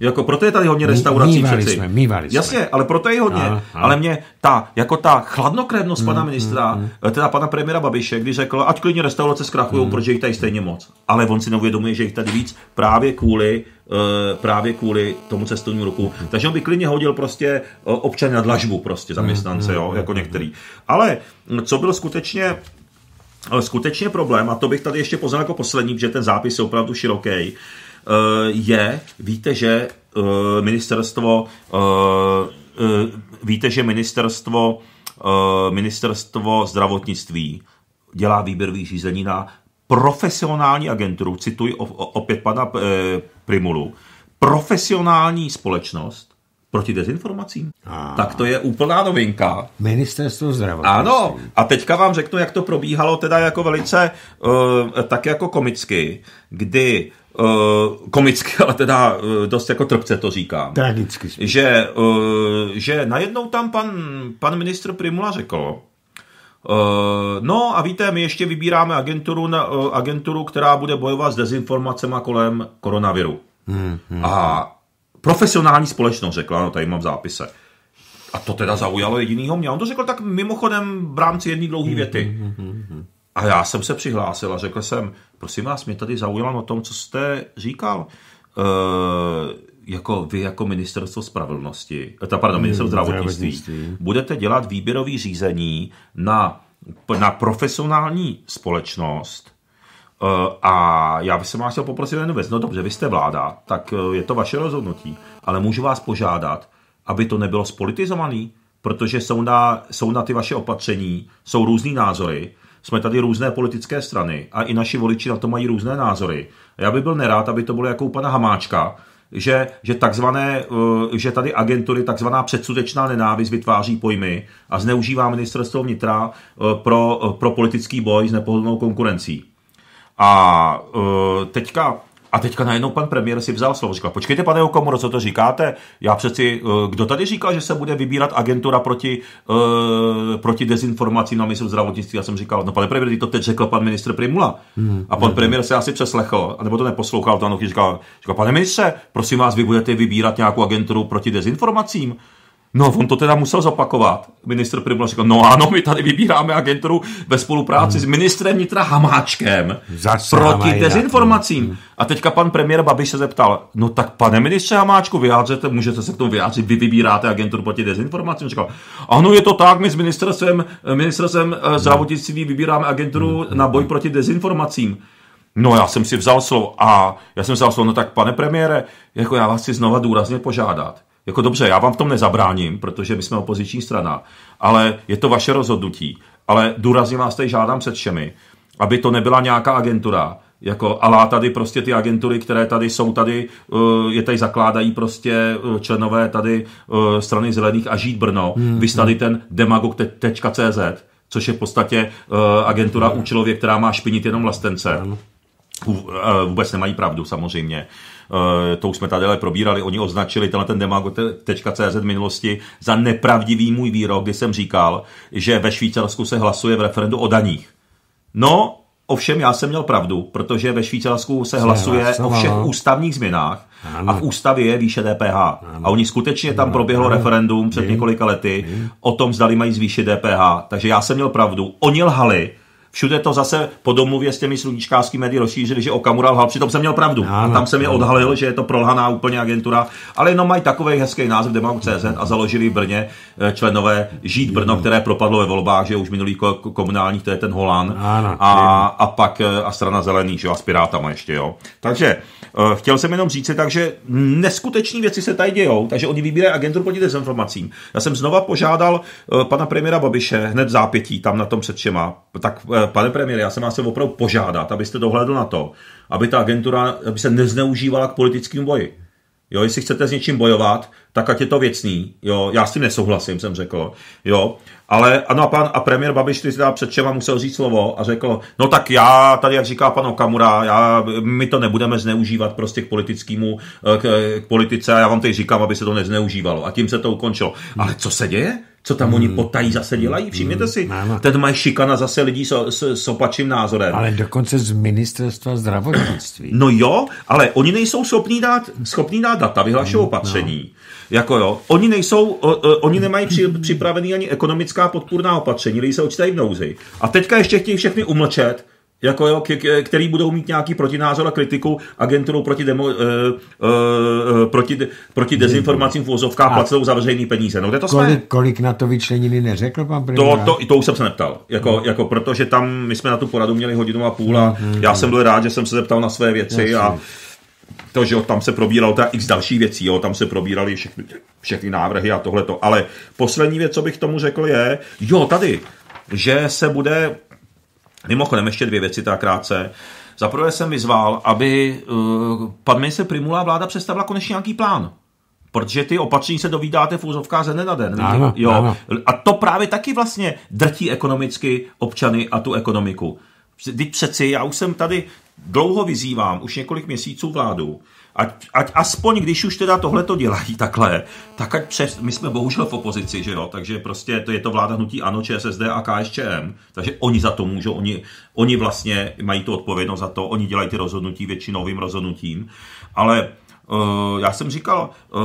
Jako proto je tady hodně restaurací mývali přeci. Jsme, mývali Jasně, jsme. ale proto je hodně. Aha, Ale mě ta, jako ta chladnokrevnost hmm, pana mm, ministra, hmm, teda pana premiéra Babiše, když řekl, ať klidně restaurace zkrachují, hmm, protože jich tady stejně moc. Ale on si neuvědomuje, že jich tady víc právě kvůli Uh, právě kvůli tomu cestovnímu ruku. Hmm. Takže on by klidně hodil prostě eh, občany na dlažbu, prostě mm, zaměstnance, hmm. jo, jako některý. Ale co byl skutečně skutečně problém, a to bych tady ještě poznal jako poslední, protože ten zápis je opravdu široký, eh, je, víte, že eh, ministerstvo, eh, víte, že ministerstvo, ministerstvo zdravotnictví dělá výběrový řízení na profesionální agenturu, cituji opět pana Primulu, profesionální společnost, proti dezinformacím. A. Tak to je úplná novinka. Ministerstvo zdravotnictví. Ano, a teďka vám řeknu, jak to probíhalo teda jako velice, uh, tak jako komicky, kdy uh, komicky, <laughs> ale teda uh, dost jako trpce to říkám. Tragicky. Že, uh, že najednou tam pan, pan ministr Primula řekl, Uh, no a víte, my ještě vybíráme agenturu, na, uh, agenturu, která bude bojovat s dezinformacemi kolem koronaviru. Hmm, hmm. A Profesionální společnost, řekla, no tady mám v zápise. A to teda zaujalo jedinýho mě. On to řekl tak mimochodem v rámci jedné dlouhé hmm, věty. Hmm, hmm, a já jsem se přihlásil a řekl jsem, prosím vás, mě tady zaujalo na tom, co jste říkal. E, jako vy jako ministerstvo spravedlnosti, eh, ta, pardon, ministerstvo zdravotnictví, zdravotnictví, budete dělat výběrový řízení na, na profesionální společnost, Eh, a já bych se vás chtěl poprosit jednu věc. No dobře, vy jste vláda, tak eh, je to vaše rozhodnutí, ale můžu vás požádat, aby to nebylo spolitizovaný, protože jsou na, jsou na ty vaše opatření, jsou různý názory, jsme tady různé politické strany a i naši voliči na to mají různé názory. já bych byl nerád, aby to bylo jako u pana Hamáčka, že, že, takzvané, eh, že tady agentury, takzvaná předsudečná nenávist vytváří pojmy a zneužívá ministerstvo vnitra pro, pro politický boj s nepohodlnou konkurencí. A uh, teďka a teďka najednou pan premiér si vzal slovo, říkal, počkejte pane Okamuro, co to říkáte? Já přeci, e, kdo tady říkal, že se bude vybírat agentura proti, uh, proti dezinformacím na ministru zdravotnictví? Já jsem říkal, no pane premiér, to teď řekl pan ministr Primula. Hmm. A pan hmm. premiér hmm. se asi přeslechl, nebo to neposlouchal, to ano, říkal, říkal, pane ministře, prosím vás, vy budete vybírat nějakou agenturu proti dezinformacím? No, on to teda musel zopakovat. Ministr Primula řekl, no ano, my tady vybíráme agenturu ve spolupráci hmm. s ministrem vnitra Hamáčkem Zase proti dezinformacím. Hmm. A teďka pan premiér Babiš se zeptal, no tak pane ministře Hamáčku, vyjádřete, můžete se k tomu vyjádřit, vy vybíráte agenturu proti dezinformacím. On ano, je to tak, my s ministrem, ministrem hmm. Eh, zdravotnictví vybíráme agenturu hmm. na boj proti dezinformacím. No já jsem si vzal slovo a já jsem vzal slovo, no tak pane premiére, jako já vás chci znova důrazně požádat jako dobře, já vám v tom nezabráním, protože my jsme opoziční strana, ale je to vaše rozhodnutí. Ale důrazně vás tady žádám před všemi, aby to nebyla nějaká agentura, jako alá tady prostě ty agentury, které tady jsou tady, eh, je tady zakládají prostě eh, členové tady eh, strany zelených a žít Brno. Hmm, Vy tady hmm. ten demagog.cz, což je v podstatě agentura hmm. účelově, která má špinit jenom vlastence. Vůbec nemají pravdu samozřejmě. Eh, to už jsme tady probírali, oni označili tenhle ten demagog.cz v minulosti za nepravdivý můj výrok, kdy jsem říkal, že ve Švýcarsku se hlasuje v referendu o daních. No, Ovšem já jsem měl pravdu, protože ve Švýcarsku se hlasuje o všech no. ústavních změnách ano. a v ústavě je výše DPH. Ano. A oni skutečně tam proběhlo ano. referendum před několika lety o tom, zdali mají zvýšit DPH. Takže já jsem měl pravdu. Oni lhali, Všude to zase po domluvě s těmi sluníčkářskými médii rozšířili, že Okamura lhal. Přitom jsem měl pravdu. Ano, tam jsem je odhalil, že je to prolhaná úplně agentura. Ale jenom mají takový hezký název Demo.cz a založili v Brně eh, členové Žít Brno, které propadlo ve volbách, že už minulý komunálních, to je ten Holan. a, a, pak eh, a strana zelených, že a s Pirátama ještě, jo. Takže eh, chtěl jsem jenom říct, takže neskuteční věci se tady dějou, takže oni vybírají agenturu proti dezinformacím. Já jsem znova požádal pana premiéra Babiše hned zápětí, tam na tom před všema, tak pane premiére, já jsem vás chtěl opravdu požádat, abyste dohledl na to, aby ta agentura aby se nezneužívala k politickým boji. Jo, jestli chcete s něčím bojovat, tak ať je to věcný. Jo, já s tím nesouhlasím, jsem řekl. Jo, ale ano a pan a premiér Babiš ty teda před čema musel říct slovo a řekl, no tak já tady, jak říká pan Okamura, já, my to nebudeme zneužívat prostě k politickému, eh, k, k politice a já vám teď říkám, aby se to nezneužívalo. A tím se to ukončilo. Ale co se děje? co tam hmm. oni mm. potají zase mm. dělají. Všimněte hmm. si, ten mají šikana zase lidí s, s, s opačným názorem. Ale dokonce z ministerstva zdravotnictví. No jo, ale oni nejsou schopní dát, schopní dát data, vyhlašují mm, no. opatření. No. Jako jo, oni nejsou, oni nemají při, připravený ani ekonomická podpůrná opatření, lidi se očítají v nouzi. A teďka ještě chtějí všechny umlčet, jako jo, který budou mít nějaký protinázor a kritiku agenturu proti, demo, uh, uh, proti, proti dezinformacím v úzovkách placenou za veřejný peníze. No, to, to kolik, jsme... kolik na to vyčleniny neřekl pan To, to, to už jsem se neptal, jako, no. jako, protože tam my jsme na tu poradu měli hodinu a půl a hmm. já mhm. jsem byl rád, že jsem se zeptal na své věci Jasně. a to, že jo, tam se probíralo ta x další věcí, jo, tam se probíraly všechny, všechny návrhy a tohleto. Ale poslední věc, co bych tomu řekl, je, jo, tady, že se bude Mimochodem ještě dvě věci, tak krátce. Za prvé jsem vyzval, aby uh, pan ministr Primula vláda představila konečně nějaký plán. Protože ty opatření se dovídáte v úzovkách ze dne na den. Ano, jo. Ano. A to právě taky vlastně drtí ekonomicky občany a tu ekonomiku. Teď přeci, já už jsem tady dlouho vyzývám, už několik měsíců vládu, ať, ať aspoň, když už teda tohle to dělají takhle, tak ať přes, my jsme bohužel v opozici, že jo, takže prostě to je to vláda hnutí ANO, ČSSD a KSČM, takže oni za to můžou, oni, oni vlastně mají tu odpovědnost za to, oni dělají ty rozhodnutí většinovým rozhodnutím, ale Uh, já jsem říkal, uh,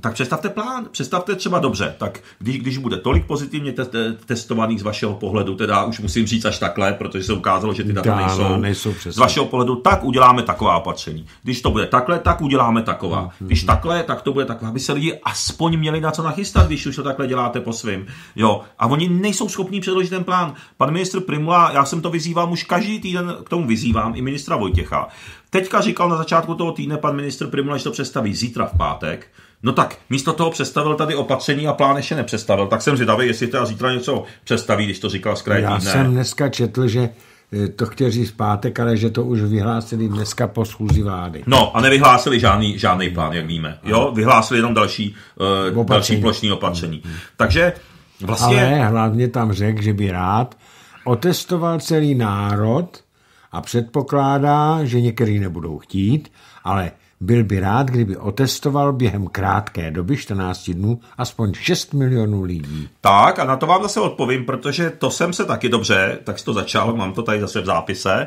tak představte plán, představte třeba dobře, tak když, když bude tolik pozitivně te- te- testovaných z vašeho pohledu, teda už musím říct až takhle, protože se ukázalo, že ty data Dá, nejsou, nejsou z vašeho pohledu, tak uděláme taková opatření. Když to bude takhle, tak uděláme taková. Mm-hmm. Když hmm. takhle, tak to bude taková, aby se lidi aspoň měli na co nachystat, když už to takhle děláte po svým. Jo. A oni nejsou schopní předložit ten plán. Pan ministr Primula, já jsem to vyzývám už každý týden, k tomu vyzývám i ministra Vojtěcha Teďka říkal na začátku toho týdne pan ministr Primula, že to přestaví zítra v pátek. No tak místo toho přestavil tady opatření a plán ještě nepředstavil. Tak jsem zvědavý, jestli teda zítra něco přestaví, když to říkal z kraje Já týdne. jsem dneska četl, že eh, to chtěl říct v pátek, ale že to už vyhlásili dneska po schůzi vlády. No a nevyhlásili žádný, žádný plán, jak víme. Jo, vyhlásili jenom další, uh, další plošní opatření. Hmm, hmm. Takže vlastně... Ale hlavně tam řekl, že by rád otestoval celý národ a předpokládá, že některý nebudou chtít, ale byl by rád, kdyby otestoval během krátké doby 14 dnů aspoň 6 milionů lidí. Tak a na to vám zase odpovím, protože to jsem se taky dobře, tak to začal, mám to tady zase v zápise.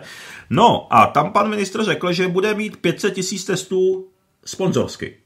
No a tam pan ministr řekl, že bude mít 500 tisíc testů sponzorsky.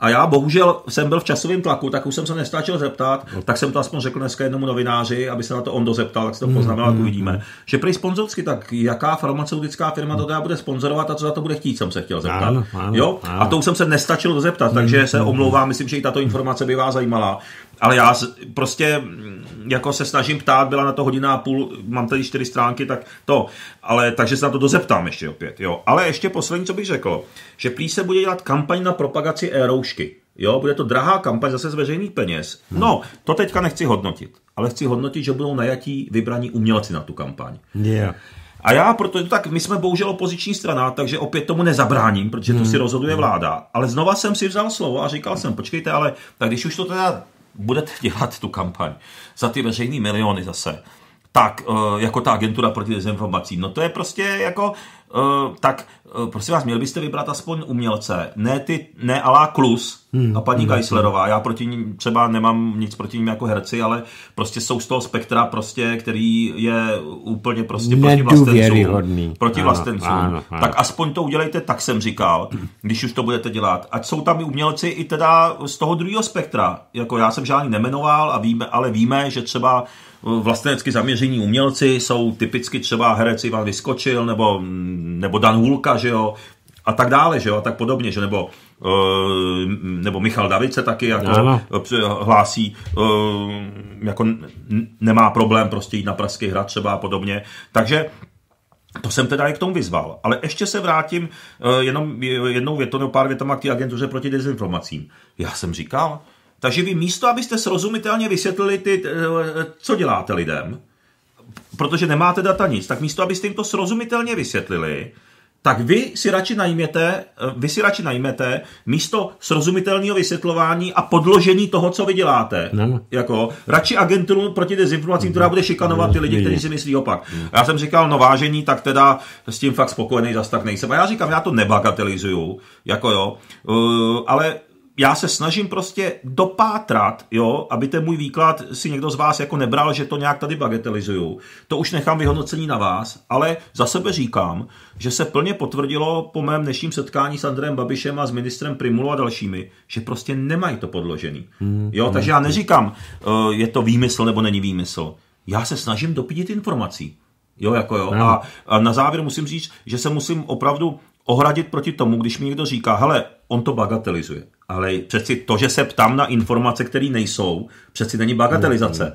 A já bohužel jsem byl v časovém tlaku, tak už jsem se nestačil zeptat, no. tak jsem to aspoň řekl dneska jednomu novináři, aby se na to on dozeptal, tak se to mm, poznamenal, mm, uvidíme. uvidíme. Mm. Že prý sponzorsky, tak jaká farmaceutická firma to teda bude sponzorovat a co za to bude chtít, jsem se chtěl zeptat. Ano, ano, jo? Ano. A to už jsem se nestačil dozeptat, takže mm, se omlouvám, myslím, že i tato informace by vás zajímala ale já prostě mm, jako se snažím ptát, byla na to hodina a půl, mám tady čtyři stránky, tak to, ale takže se na to dozeptám ještě opět, jo. Ale ještě poslední, co bych řekl, že prý se bude dělat kampaň na propagaci e-roušky, jo, bude to drahá kampaň zase z veřejných peněz. Hmm. No, to teďka nechci hodnotit, ale chci hodnotit, že budou najatí vybraní umělci na tu kampaň. Yeah. A já, proto, tak my jsme bohužel opoziční strana, takže opět tomu nezabráním, protože to si hmm. rozhoduje hmm. vláda. Ale znova jsem si vzal slovo a říkal jsem, počkejte, ale tak když už to teda budete <laughs> dělat tu kampaň za ty veřejné miliony zase, tak eh, jako ta agentura proti dezinformacím, no to je prostě jako, eh, tak Eh, prosím vás, Měl byste vybrat aspoň umělce, ne ty, ne Alá Klus hmm. a paní hmm. Geislerová, já proti ním třeba nemám nic proti ním jako herci, ale prostě jsou z toho spektra prostě, který je úplně prostě proti vlastencům. Proti ano, vlastencům. Ano, ano. Tak aspoň to udělejte, tak jsem říkal, když už to budete dělat. Ať jsou tam i umělci i teda z toho druhého spektra, jako já jsem žádný nemenoval, a víme, ale víme, že třeba eh, vlastenecky zaměření umělci jsou typicky třeba herec Ivan Vyskočil nebo, mm, nebo Dan Hulka, že že jo, a tak dále, že jo, a tak podobně, že nebo eh, nebo Michal David se taky jako ano. Eh, hlásí, eh, jako nemá problém prostě jít na Pražský hrad třeba a podobně. Takže to jsem teda i k tomu vyzval. Ale ještě se vrátím jenom jednou větou nebo pár větama k té agentuře proti dezinformacím. Já jsem říkal, takže vy místo, abyste srozumitelně vysvětlili, ty, co děláte lidem, protože nemáte data nic, tak místo, abyste jim to srozumitelně vysvětlili, tak vy si radši najměte, eh, vy si radši najmete místo srozumitelného vysvětlování a podložení toho, co vy děláte. No, no. Jako, radši agenturu proti dezinformacím, no, která bude šikanovat ty lidi, kteří si myslí opak. Já jsem říkal, no vážení, tak teda s tím fakt spokojený zas tak nejsem. A já říkám, já to nebagatelizuju, jako jo, uh, ale já se snažím prostě dopátrat, jo, aby ten můj výklad si někdo z vás jako nebral, že to nějak tady bagetelizuju. To už nechám vyhodnocení na vás, ale za sebe říkám, že se plně potvrdilo po mém dnešním setkání s Andrem Babišem a s ministrem Primulu a dalšími, že prostě nemají to podložený. Hmm, jo, hmm, takže já hmm. neříkám, eh, je to výmysl nebo není výmysl. Já se snažím dopídit informací. Jo, jako jo. A, a na závěr musím říct, že se musím opravdu ohradit proti tomu, když mi někdo říká, hele, on to bagatelizuje. Ale přeci to, že se ptám na informace, které nejsou, přeci není bagatelizace. Mhm.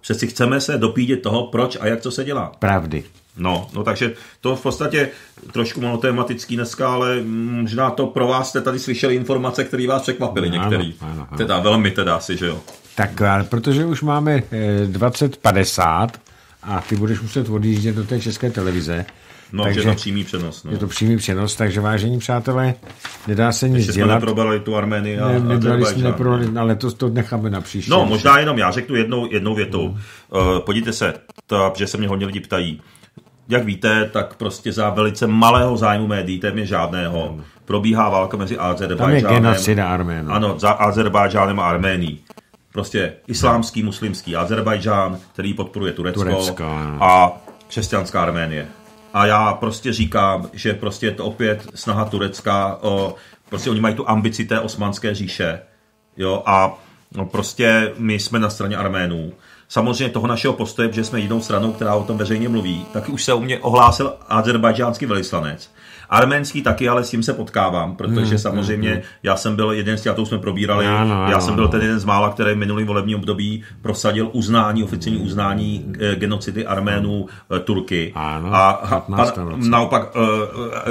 Přeci chceme se dopídit toho, proč a jak to se dělá. Pravdy. No, no takže to v podstatě trošku monotematický dneska, ale možná to pro vás jste tady slyšeli informace, které vás překvapily no, některý. Ano, ano, ano. Teda velmi teda asi, že jo. Tak, ale eh, protože už máme 2050 eh, a ty budeš muset odjíždět do té české televize, No, takže je to přímý přenos. No. Je to přímý přenos, takže vážení přátelé, nedá se nic Ještě dělat. jsme tu Armenii a ne, nebrali jsme neprobali, ale to, to necháme na příště. No, možná jenom já řeknu jednou, jednou větou. Hmm. Uh, podívejte se, to, že se mě hodně lidi ptají. Jak víte, tak prostě za velice malého zájmu médií, téměř žádného, probíhá válka mezi Azerbajžánem. Tam je genocida Arménů. Ano, za Azerbajžánem a Arménií prostě islámský, muslimský Azerbajdžán, který podporuje Turecko, Turecko a křesťanská Arménie a já prostě říkám, že prostě je to opět snaha Turecka o, prostě oni mají tu ambici té osmanské říše, jo, a no, prostě my jsme na straně Arménů. Samozřejmě toho našeho postoje, že jsme jednou stranou, která o tom veřejně mluví, tak už se u mě ohlásil azerbajdžánský velislanec, Arménský taky, ale s tím se potkávám, protože hmm, hmm samozřejmě hmm. já jsem byl jeden z těch, to jsme probírali, ano, no, já jsem byl ten jeden z mála, který v minulý volební období prosadil uznání, oficiální uznání eh, genocidy Arménů eh, Turky. Ano, a, a naopak uh,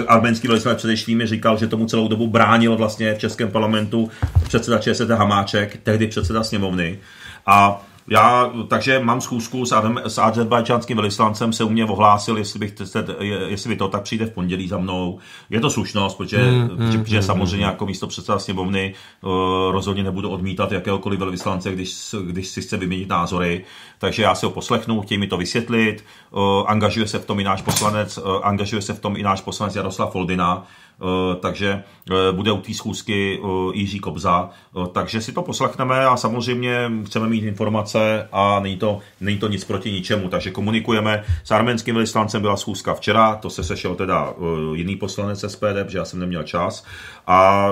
arménský velice předešlý mi říkal, že tomu celou dobu bránil vlastně v českém parlamentu předseda ČSD Hamáček, tehdy předseda sněmovny. A já, takže mám schůzku s, Adam, s azerbajdžánským velvyslancem, se u mě ohlásil, jestli, bych, se, jestli by to tak přijde v pondělí za mnou. Je to slušnost, protože, mm, mm, protože mm, samozřejmě mm. jako hmm. místo předseda sněmovny uh, rozhodně nebudu odmítat jakéhokoliv velvyslance, když, když si chce vyměnit názory takže já si ho poslechnu, chtějí mi to vysvětlit, eh, angažuje se v tom i náš poslanec, eh, angažuje se v tom i náš poslanec Jaroslav Foldina, eh, takže bude u té schůzky Jiří Kobza, takže si to poslechneme a samozřejmě chceme mít informace a není to, není to nic proti ničemu, takže komunikujeme. S arménským vyslancem byla schůzka včera, to se sešel teda jiný poslanec SPD, protože já jsem neměl čas, a,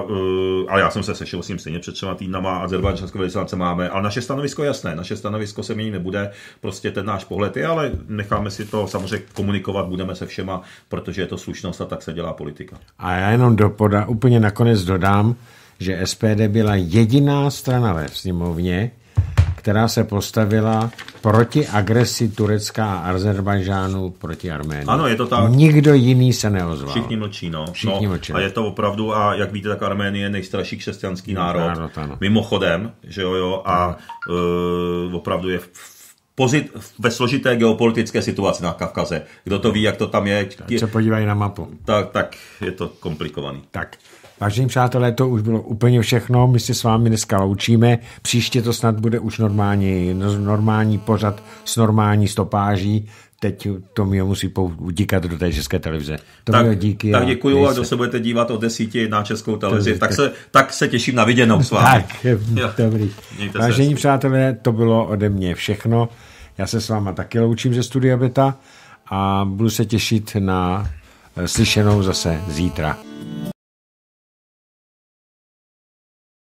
ale já jsem se sešel s ním stejně před třema týdnama, azerbajdžanského vyslance máme, ale naše stanovisko je jasné, naše stanovisko se mění nebude, kde prostě ten náš pohled je, ale necháme si to samozřejmě komunikovat, budeme se všema, protože je to slušnost a tak se dělá politika. A já jenom do poda, úplně nakonec dodám, že SPD byla jediná strana ve sněmovně, která se postavila proti agresi Turecka a Azerbajžánu proti Arménii. Ano, je to tak. Nikdo jiný se neozval. Všichni mlčí, no. no Všichni no, mlčí. A je to opravdu, a jak víte, tak Arménie je nejstarší křesťanský národ. národ ano. Mimochodem, že jo, jo, a no. uh, opravdu je v pozit, ve složité geopolitické situaci na Kavkaze. Kdo to ví, jak to tam je? Tak se podívají na mapu. Tak, tak je to komplikovaný. Tak. Vážení přátelé, to už bylo úplně všechno. My se s vámi dneska loučíme. Příště to snad bude už normální, no, normální pořad s normální stopáží. Teď to mě musí udíkat do té české televize. To tak, díky. Tak děkuju a kdo se budete dívat od desíti na českou televizi, tak, tak se, tak se těším na viděnou s vámi. tak, jo. dobrý. Mějte Vážení se. přátelé, to bylo ode mě všechno. Já se s váma taky loučím ze studia Beta a budu se těšit na eh, slyšenou zase zítra.